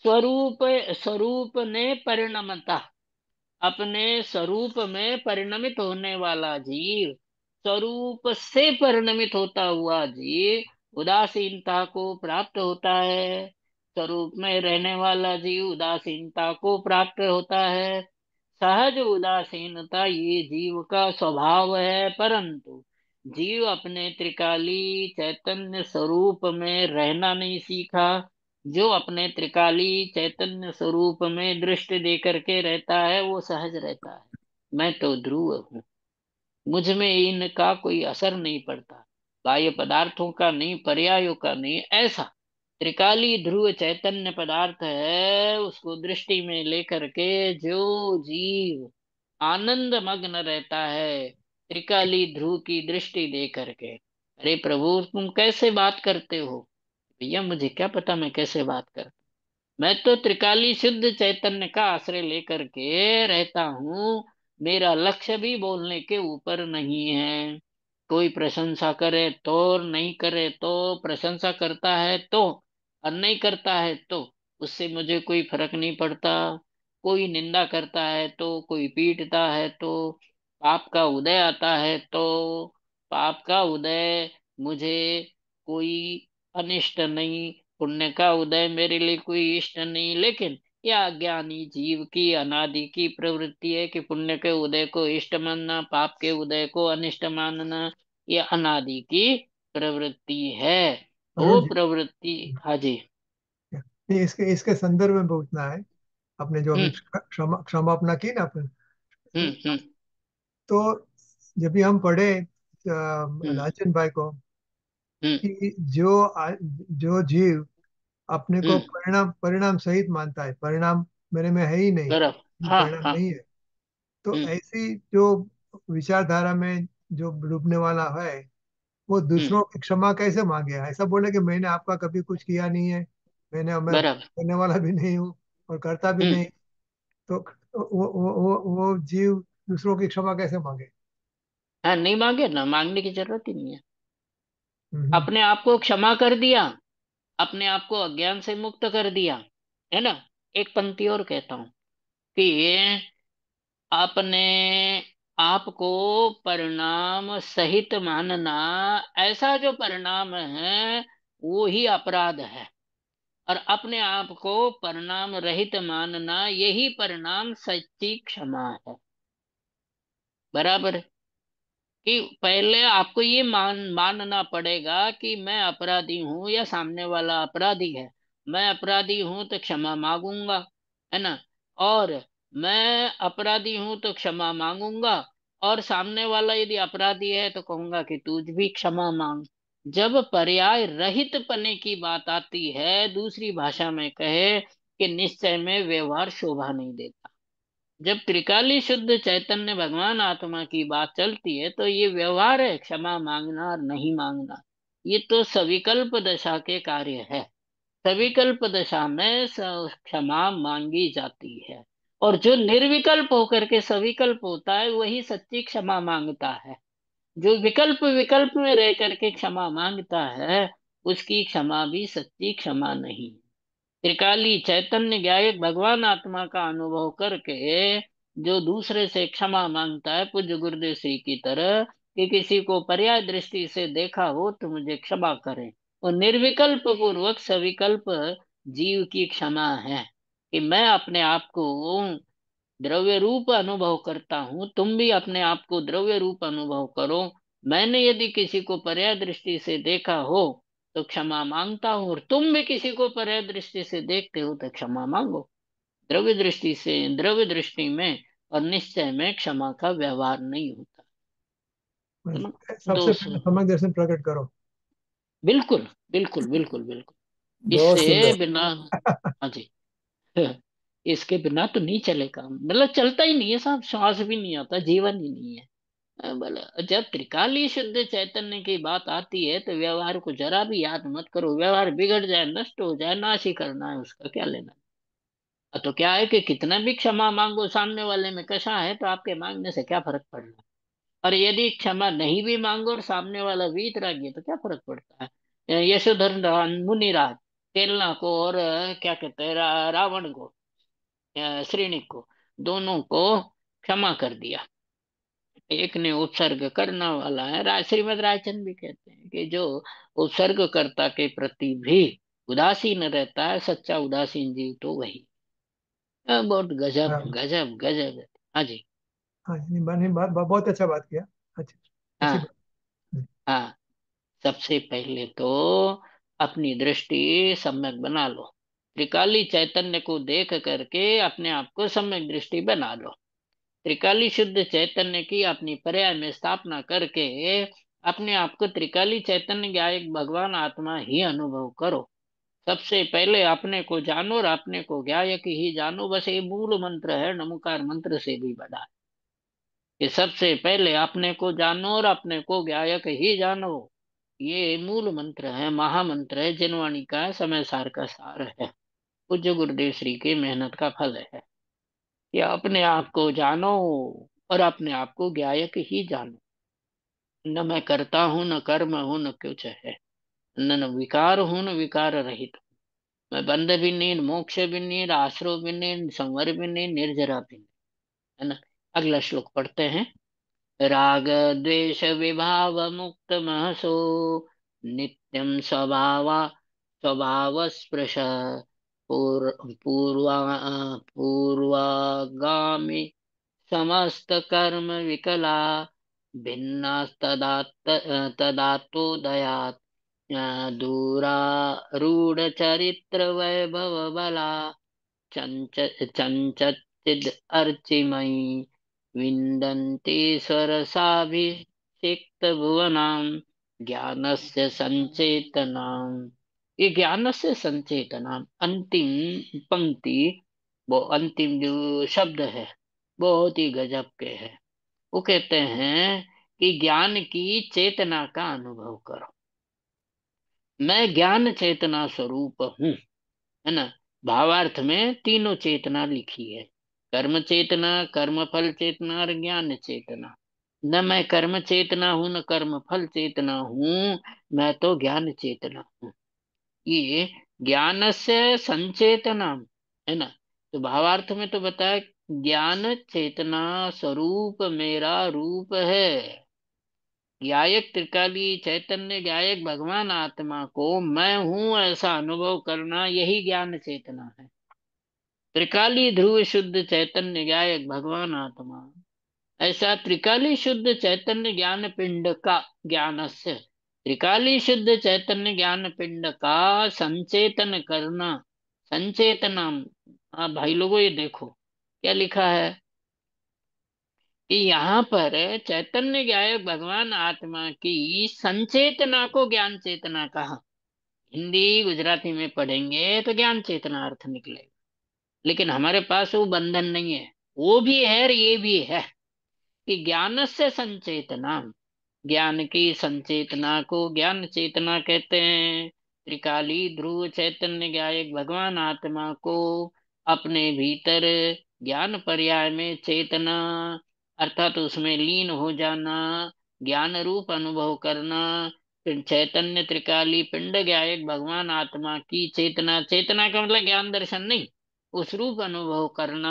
स्वरूप स्वरूप ने परिणमता अपने स्वरूप में परिणमित होने वाला जीव स्वरूप से परिणमित होता हुआ जीव उदासीनता को प्राप्त होता है स्वरूप में रहने वाला जीव उदासीनता को प्राप्त होता है सहज उदासीनता ये जीव का स्वभाव है परंतु जीव अपने त्रिकाली चैतन्य स्वरूप में रहना नहीं सीखा जो अपने त्रिकाली चैतन्य स्वरूप में दृष्टि दे करके रहता है वो सहज रहता है मैं तो ध्रुव हूँ मुझ में इनका कोई असर नहीं पड़ता बाह्य पदार्थों का नहीं पर्यायों का नहीं ऐसा त्रिकाली ध्रुव चैतन्य पदार्थ है उसको दृष्टि में लेकर के जो जीव आनंद मग्न रहता है त्रिकाली ध्रुव की दृष्टि दे करके अरे प्रभु तुम कैसे बात करते हो भैया मुझे क्या पता मैं कैसे बात करता मैं तो त्रिकाली शुद्ध चैतन्य का आश्रय लेकर के रहता हूँ मेरा लक्ष्य भी बोलने के ऊपर नहीं है कोई प्रशंसा करे तो नहीं करे तो प्रशंसा करता है तो और नहीं करता है तो उससे मुझे कोई फर्क नहीं पड़ता कोई निंदा करता है तो कोई पीटता है तो पाप का उदय आता है तो पाप का उदय मुझे कोई अनिष्ट नहीं पुण्य का उदय मेरे लिए कोई इष्ट नहीं लेकिन यह अज्ञानी जीव की अनादि की प्रवृत्ति है कि पुण्य के उदय को इष्ट मानना पाप के उदय को अनिष्ट मानना यह अनादि की प्रवृत्ति है वो प्रवृत्ति हाँ जी नहीं इसके इसके संदर्भ में पूछना है अपने जो अभी हम्म। क्षमा क्षमा अपना की ना आपने हम्म, हम्म। तो जब भी हम पढ़े राजन भाई को कि जो जो जीव अपने को परिणाम परिणाम सहित मानता है परिणाम मेरे में है ही नहीं हाँ, परिणाम हाँ, नहीं है तो ऐसी जो विचारधारा में जो डूबने वाला है वो दूसरों हम्म। की क्षमा कैसे मांगे ऐसा बोले कि मैंने आपका कभी कुछ किया नहीं है मैंने मैं करने वाला भी नहीं हूँ और करता भी हम्म। नहीं तो वो वो वो वो जीव दूसरों की क्षमा कैसे मांगे हाँ नहीं मांगे ना मांगने की जरूरत ही नहीं है हम्म। अपने आप को क्षमा कर दिया अपने आप को अज्ञान से मुक्त कर दिया है ना एक पंक्ति और कहता हूं कि आपने आपको परिणाम सहित मानना ऐसा जो परिणाम है वो ही अपराध है और अपने आप को परिणाम रहित मानना यही परिणाम सच्ची क्षमा है बराबर कि पहले आपको ये मान मानना पड़ेगा कि मैं अपराधी हूं या सामने वाला अपराधी है मैं अपराधी हूं तो क्षमा मांगूंगा है ना और मैं अपराधी हूं तो क्षमा मांगूंगा और सामने वाला यदि अपराधी है तो कहूंगा कि तू भी क्षमा मांग जब पर्याय रहित पने की बात आती है दूसरी भाषा में कहे कि निश्चय में व्यवहार शोभा नहीं देता जब त्रिकाली शुद्ध चैतन्य भगवान आत्मा की बात चलती है तो ये व्यवहार है क्षमा मांगना और नहीं मांगना ये तो सविकल्प दशा के कार्य है सविकल्प दशा में क्षमा मांगी जाती है और जो निर्विकल्प होकर के सविकल्प होता है वही सच्ची क्षमा मांगता है जो विकल्प विकल्प में रह करके क्षमा मांगता है उसकी क्षमा भी सच्ची क्षमा नहीं त्रिकाली चैतन्य गायक भगवान आत्मा का अनुभव करके जो दूसरे से क्षमा मांगता है पूज्य गुरुदेव सिंह की तरह कि किसी को पर्याय दृष्टि से देखा हो तो मुझे क्षमा करें और निर्विकल्प पूर्वक सविकल्प जीव की क्षमा है कि मैं अपने आप को द्रव्य रूप अनुभव करता हूँ तुम भी अपने आप को द्रव्य रूप अनुभव करो मैंने यदि किसी को पर्याय दृष्टि से देखा हो तो क्षमा मांगता हूँ और तुम भी किसी को पर्याय दृष्टि से देखते हो तो क्षमा मांगो द्रव्य दृष्टि से द्रव्य दृष्टि में और निश्चय में क्षमा का व्यवहार नहीं होता सबसे तो प्रकट करो बिल्कुल बिल्कुल बिल्कुल बिल्कुल इससे बिना हाँ जी (laughs) इसके बिना तो नहीं चलेगा मतलब चलता ही नहीं है साहब श्वास भी नहीं आता जीवन ही नहीं है हाँ, जब त्रिकाली शुद्ध चैतन्य की बात आती है तो व्यवहार को जरा भी याद मत करो व्यवहार बिगड़ जाए नष्ट हो जाए नाश ही करना है उसका क्या लेना है हाँ, तो क्या है कि कितना भी क्षमा मांगो सामने वाले में कशा है तो आपके मांगने से क्या फर्क पड़ रहा है और यदि क्षमा नहीं भी मांगो और सामने वाला वीत रागिए तो क्या फर्क पड़ता है यशोधर मुनिराज केलना को और क्या कहते हैं रा, रावण को श्रीनिक को दोनों को क्षमा कर दिया एक ने उत्सर्ग करना वाला है श्रीमद रायचंद भी कहते हैं कि जो उत्सर्ग करता के प्रति भी उदासीन रहता है सच्चा उदासीन जीव तो वही बहुत गजब हाँ। गजब गजब हाँ जी हाँ जी बहुत अच्छा बात किया अच्छा हाँ हाँ सबसे पहले तो अपनी दृष्टि सम्यक बना लो त्रिकाली चैतन्य को देख करके अपने आप को सम्यक दृष्टि बना लो त्रिकाली शुद्ध चैतन्य की अपनी पर्याय में स्थापना करके अपने आप को त्रिकाली चैतन्य या भगवान आत्मा ही अनुभव करो सबसे पहले अपने को जानो और अपने को ज्ञायक ही जानो बस ये मूल मंत्र है नमुकार मंत्र से भी बड़ा कि सबसे पहले अपने को जानो और अपने को ज्ञायक ही जानो ये मूल मंत्र है महामंत्र है जनवाणी का समय सार का सार है पूज्य गुरुदेव श्री के मेहनत का फल है कि अपने आप को जानो और अपने आप को गायक ही जानो न मैं करता हूँ न कर्म हूँ न कुछ है न न विकार हूँ न विकार रहित हूँ मैं बंद भी नहीं मोक्ष भी नहीं आश्रो भी नहीं संवर भी नहीं निर्जरा भी नहीं है ना अगला श्लोक पढ़ते हैं रागद्वेषविभावमुक्तमहसो नित्यं स्वभाव स्वभावस्पृश पूर् पूर्वा पूर्वागामि समस्तकर्म विकला तदात्तोदयात् दूरारूढचरित्रवैभवबला चञ्च चञ्चचिद् अर्चिमयि विन्दन्ति सरसाभिषिक्तभुवनां ज्ञानस्य संचेतनाम् ये ज्ञान से संचेतना अंतिम पंक्ति वो अंतिम जो शब्द है बहुत ही गजब के है वो कहते हैं कि ज्ञान की चेतना का अनुभव करो मैं ज्ञान चेतना स्वरूप हूँ है ना भावार्थ में तीनों चेतना लिखी है कर्म चेतना कर्म फल चेतना और ज्ञान चेतना न मैं कर्म चेतना हूँ न कर्म फल चेतना हूँ मैं तो ज्ञान चेतना हूँ ये ज्ञान से संचेतना है ना तो भावार्थ में तो बताया ज्ञान चेतना स्वरूप मेरा रूप है गायक त्रिकाली चैतन्य गायक भगवान आत्मा को मैं हूं ऐसा अनुभव करना यही ज्ञान चेतना है त्रिकाली ध्रुव शुद्ध चैतन्य गायक भगवान आत्मा ऐसा त्रिकाली शुद्ध चैतन्य ज्ञान पिंड का ज्ञान से त्रिकाली शुद्ध चैतन्य ज्ञान पिंड का संचेतन करना संचेतना हाँ आप भाई लोगों ये देखो क्या लिखा है कि यहाँ पर चैतन्य गायक भगवान आत्मा की संचेतना को ज्ञान चेतना कहा हिंदी गुजराती में पढ़ेंगे तो ज्ञान चेतना अर्थ निकलेगा लेकिन हमारे पास वो बंधन नहीं है वो भी है और ये भी है कि ज्ञान से संचेतना ज्ञान की संचेतना को ज्ञान चेतना कहते हैं त्रिकाली ध्रुव चैतन्य गायक भगवान आत्मा को अपने भीतर ज्ञान पर्याय में चेतना अर्थात उसमें लीन हो जाना ज्ञान रूप अनुभव करना चैतन्य त्रिकाली पिंड गायक भगवान आत्मा की चेतना चेतना का मतलब ज्ञान दर्शन नहीं उस रूप अनुभव करना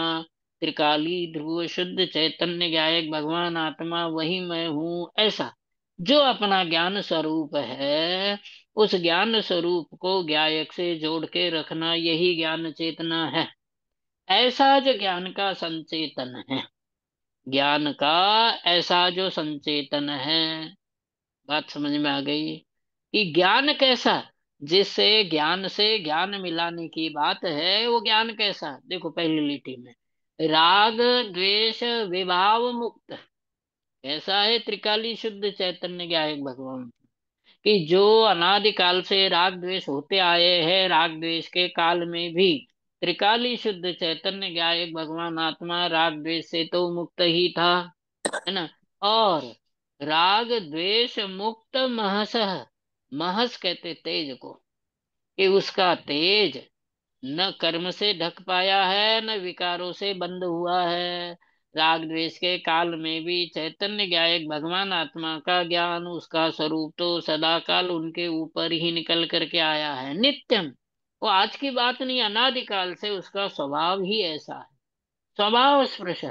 त्रिकाली ध्रुव शुद्ध चैतन्य गायक भगवान आत्मा वही मैं हूँ ऐसा जो अपना ज्ञान स्वरूप है उस ज्ञान स्वरूप को गायक से जोड़ के रखना यही ज्ञान चेतना है ऐसा जो ज्ञान का संचेतन है ज्ञान का ऐसा जो संचेतन है बात समझ में आ गई कि ज्ञान कैसा जिससे ज्ञान से ज्ञान मिलाने की बात है वो ज्ञान कैसा देखो पहली लिटी में राग द्वेष विभाव मुक्त ऐसा है त्रिकाली शुद्ध चैतन्य ज्ञायक भगवान कि जो अनादिकाल से राग द्वेष होते आए हैं राग द्वेष के काल में भी त्रिकाली शुद्ध चैतन्य ज्ञायक भगवान आत्मा राग द्वेष से तो मुक्त ही था है ना और राग द्वेष मुक्त महसह महस कहते तेज को कि उसका तेज न कर्म से ढक पाया है न विकारों से बंद हुआ है राग द्वेष के काल में भी चैतन्य गायक भगवान आत्मा का ज्ञान उसका स्वरूप तो सदा काल उनके ऊपर ही निकल करके आया है नित्यम वो आज की बात नहीं अनादिकाल से उसका स्वभाव ही ऐसा है स्वभाव स्पृश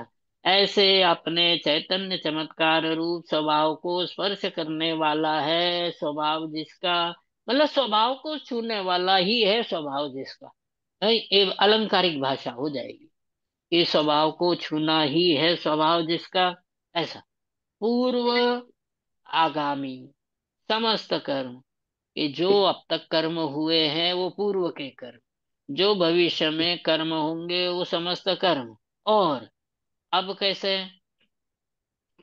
ऐसे अपने चैतन्य चमत्कार रूप स्वभाव को स्पर्श करने वाला है स्वभाव जिसका मतलब स्वभाव को छूने वाला ही है स्वभाव जिसका अलंकारिक भाषा हो जाएगी कि स्वभाव को छूना ही है स्वभाव जिसका ऐसा पूर्व आगामी समस्त कर्म कि जो अब तक कर्म हुए हैं वो पूर्व के कर्म जो भविष्य में कर्म होंगे वो समस्त कर्म और अब कैसे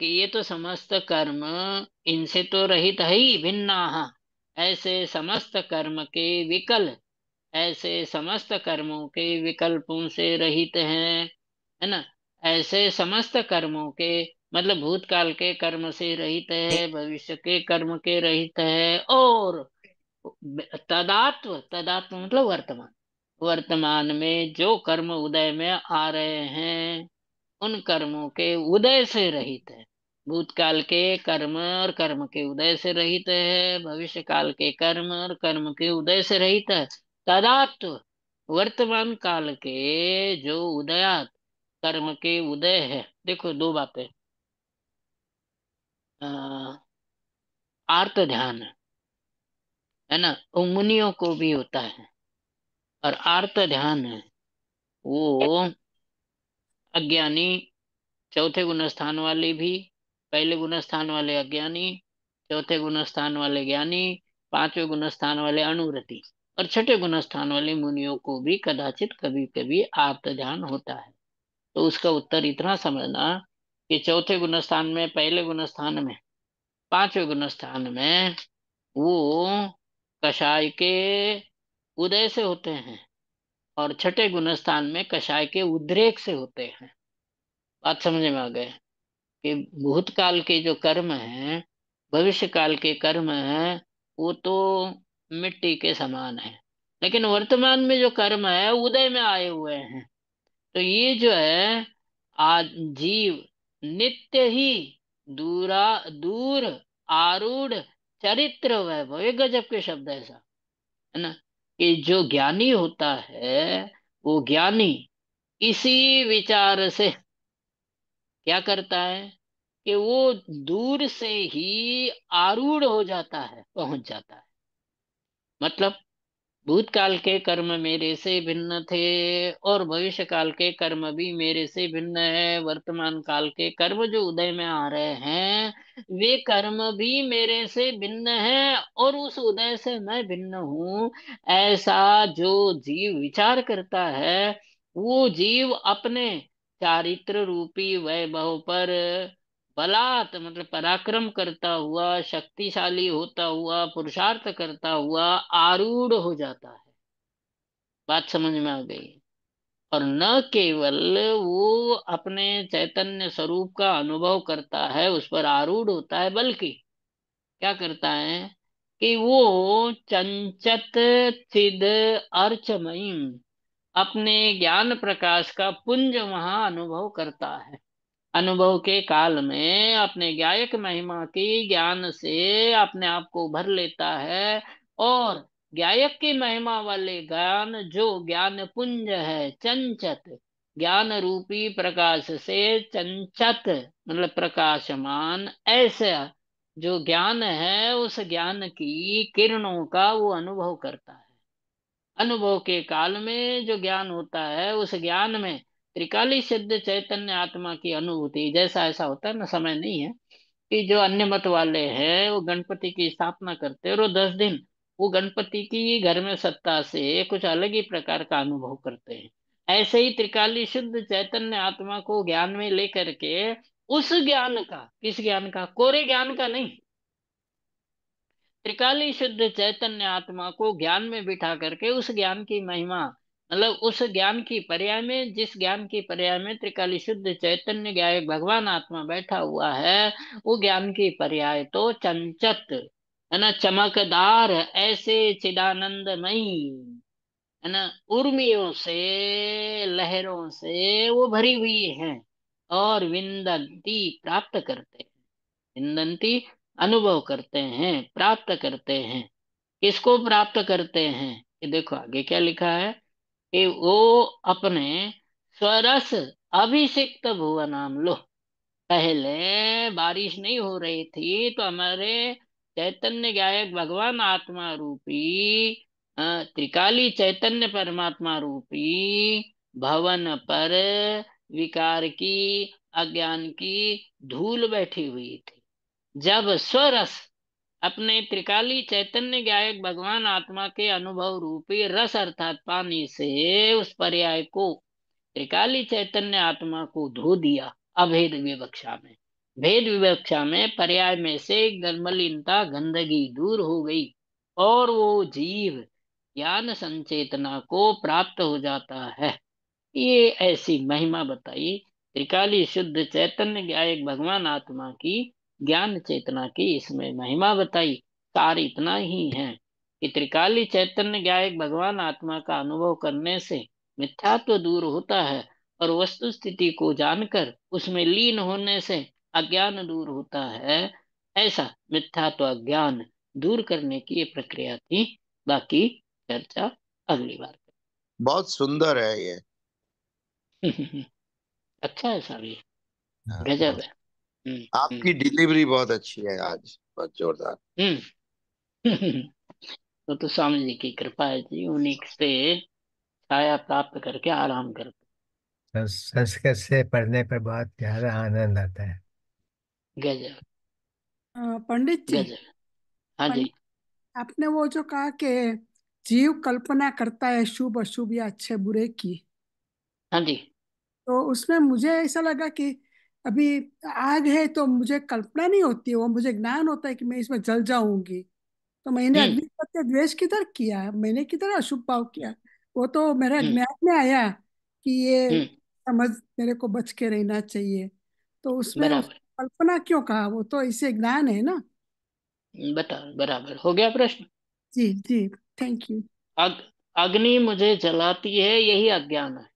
कि ये तो समस्त कर्म इनसे तो रहित है ही भिन्ना ऐसे समस्त कर्म के विकल्प ऐसे समस्त कर्मों के विकल्पों से रहित हैं है ना ऐसे समस्त कर्मों के मतलब भूतकाल के कर्म से रहित है भविष्य के कर्म के रहित है और तदात्व तदात्व मतलब वर्तमान वर्तमान में जो कर्म उदय में आ रहे हैं उन कर्मों के उदय से रहित है भूतकाल के कर्म और कर्म के उदय से रहित है भविष्य काल के कर्म और कर्म के उदय से रहित है तदात वर्तमान काल के जो उदयात कर्म के उदय है देखो दो बातें आर्त ध्यान है ना मुनियों को भी होता है और आर्त ध्यान वो अज्ञानी चौथे गुण स्थान वाले भी पहले गुण स्थान वाले अज्ञानी चौथे गुण स्थान वाले ज्ञानी पांचवें गुण स्थान वाले अनुवृत्ति और छठे गुण स्थान वाले मुनियों को भी कदाचित कभी कभी आप्त ध्यान होता है तो उसका उत्तर इतना समझना कि चौथे गुण स्थान में पहले गुण स्थान में पांचवें गुण स्थान में वो कषाय के उदय से होते हैं और छठे गुण स्थान में कषाय के उद्रेक से होते हैं बात समझ में आ गए कि भूतकाल के जो कर्म हैं भविष्य काल के कर्म हैं वो तो मिट्टी के समान है लेकिन वर्तमान में जो कर्म है उदय में आए हुए हैं तो ये जो है आज जीव नित्य ही दूरा दूर आरूढ़ चरित्र वैभव ये गजब के शब्द है ऐसा है ना कि जो ज्ञानी होता है वो ज्ञानी इसी विचार से क्या करता है कि वो दूर से ही आरूढ़ हो जाता है पहुंच जाता है मतलब भूतकाल के कर्म मेरे से भिन्न थे और भविष्य काल के कर्म भी मेरे से भिन्न है वर्तमान काल के कर्म जो उदय में आ रहे हैं वे कर्म भी मेरे से भिन्न है और उस उदय से मैं भिन्न हूँ ऐसा जो जीव विचार करता है वो जीव अपने चारित्र रूपी वैभव पर बलात् मतलब पराक्रम करता हुआ शक्तिशाली होता हुआ पुरुषार्थ करता हुआ आरूढ़ हो जाता है बात समझ में आ गई और न केवल वो अपने चैतन्य स्वरूप का अनुभव करता है उस पर आरूढ़ होता है बल्कि क्या करता है कि वो चंचत चिद अर्चमयी अपने ज्ञान प्रकाश का पुंज वहां अनुभव करता है अनुभव के काल में अपने गायक महिमा की ज्ञान से अपने आप को भर लेता है और गायक की महिमा वाले ज्ञान जो ज्ञान पुंज है चंचत ज्ञान रूपी प्रकाश से चंचत मतलब प्रकाशमान ऐसा जो ज्ञान है उस ज्ञान की किरणों का वो अनुभव करता है अनुभव के काल में जो ज्ञान होता है उस ज्ञान में त्रिकाली सिद्ध चैतन्य आत्मा की अनुभूति जैसा ऐसा होता है ना समय नहीं है कि जो अन्य मत वाले हैं वो गणपति की स्थापना करते हैं और दस दिन वो गणपति की घर में सत्ता से कुछ अलग ही प्रकार का अनुभव करते हैं ऐसे ही त्रिकाली शुद्ध चैतन्य आत्मा को ज्ञान में लेकर के उस ज्ञान का किस ज्ञान का कोरे ज्ञान का नहीं त्रिकाली शुद्ध चैतन्य आत्मा को ज्ञान में बिठा करके उस ज्ञान की महिमा मतलब उस ज्ञान की पर्याय में जिस ज्ञान की पर्याय में त्रिकाली शुद्ध चैतन्य गायक भगवान आत्मा बैठा हुआ है वो ज्ञान की पर्याय तो चंचत है ना चमकदार ऐसे चिदानंदमयी है ना उर्मियों से लहरों से वो भरी हुई है और विंदंती प्राप्त करते हैं विंदंती अनुभव करते हैं प्राप्त करते हैं किसको प्राप्त करते हैं ये देखो आगे क्या लिखा है कि वो अपने स्वरस अभिषिक्त भुवनाम लो पहले बारिश नहीं हो रही थी तो हमारे चैतन्य गायक भगवान आत्मा रूपी त्रिकाली चैतन्य परमात्मा रूपी भवन पर विकार की अज्ञान की धूल बैठी हुई थी जब स्वरस अपने त्रिकाली चैतन्य गायक भगवान आत्मा के अनुभव रूपी रस अर्थात पानी से उस पर्याय को त्रिकाली चैतन्य आत्मा को धो दिया अभेद विवक्षा में भेद विवक्षा में पर्याय में से गर्मलीनता गंदगी दूर हो गई और वो जीव ज्ञान संचेतना को प्राप्त हो जाता है ये ऐसी महिमा बताई त्रिकाली शुद्ध चैतन्य गायक भगवान आत्मा की ज्ञान चेतना की इसमें महिमा बताई सार इतना ही है कि त्रिकाली चैतन्य गायक भगवान आत्मा का अनुभव करने से मिथ्यात्व तो दूर होता है और वस्तु स्थिति को जानकर उसमें लीन होने से अज्ञान दूर होता है ऐसा मिथ्यात्व तो अज्ञान दूर करने की ये प्रक्रिया थी बाकी चर्चा अगली बार बहुत सुंदर है ये (laughs) अच्छा है सारी हाँ, गजब है हम्म, आपकी हम्म। डिलीवरी बहुत अच्छी है आज बहुत जोरदार तो (laughs) तो स्वामी जी की कृपा है जी उन्हीं से छाया प्राप्त करके आराम करते संस्कृत से पढ़ने पर बहुत गहरा आनंद आता है गजब पंडित जी गजब हाँ जी आपने वो जो कहा कि जीव कल्पना करता है शुभ अशुभ या अच्छे बुरे की हाँ जी तो उसमें मुझे ऐसा लगा कि अभी आग है तो मुझे कल्पना नहीं होती है वो मुझे ज्ञान होता है कि मैं इसमें जल जाऊंगी तो मैंने हम्म। अग्नि द्वेष किधर किया मैंने किधर अशुभ भाव किया वो तो मेरा हम्म। ज्ञान में आया कि ये हम्म। समझ मेरे को बच के रहना चाहिए तो उसमें कल्पना क्यों कहा वो तो इसे ज्ञान है ना बता बराबर हो गया प्रश्न जी जी थैंक यू अग्नि मुझे जलाती है यही अज्ञान है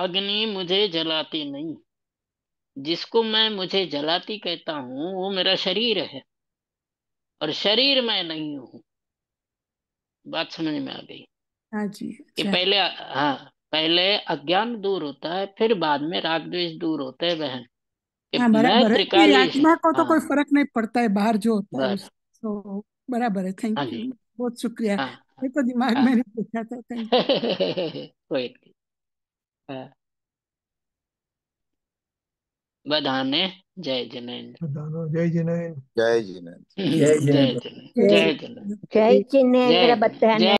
अग्नि मुझे जलाती नहीं जिसको मैं मुझे जलाती कहता हूं वो मेरा शरीर है और शरीर मैं नहीं हूं बात समझ में आ गई हाँ कि अच्छा। पहले हाँ पहले अज्ञान दूर होता है फिर बाद में राग द्वेष दूर होते हैं बहन आत्मा हाँ, को तो हाँ। कोई फर्क नहीं पड़ता है बाहर जो होता है तो बराबर है थैंक यू बहुत शुक्रिया तो दिमाग में नहीं पूछा था थैंक (laughs) यू बधाने जय जिनेन्द्र बधानो जय जिनेन्द्र जय जिनेन्द्र (laughs) जय जिनेन्द्र जय जिनेन्द्र जय जिनेन्द्र बधाने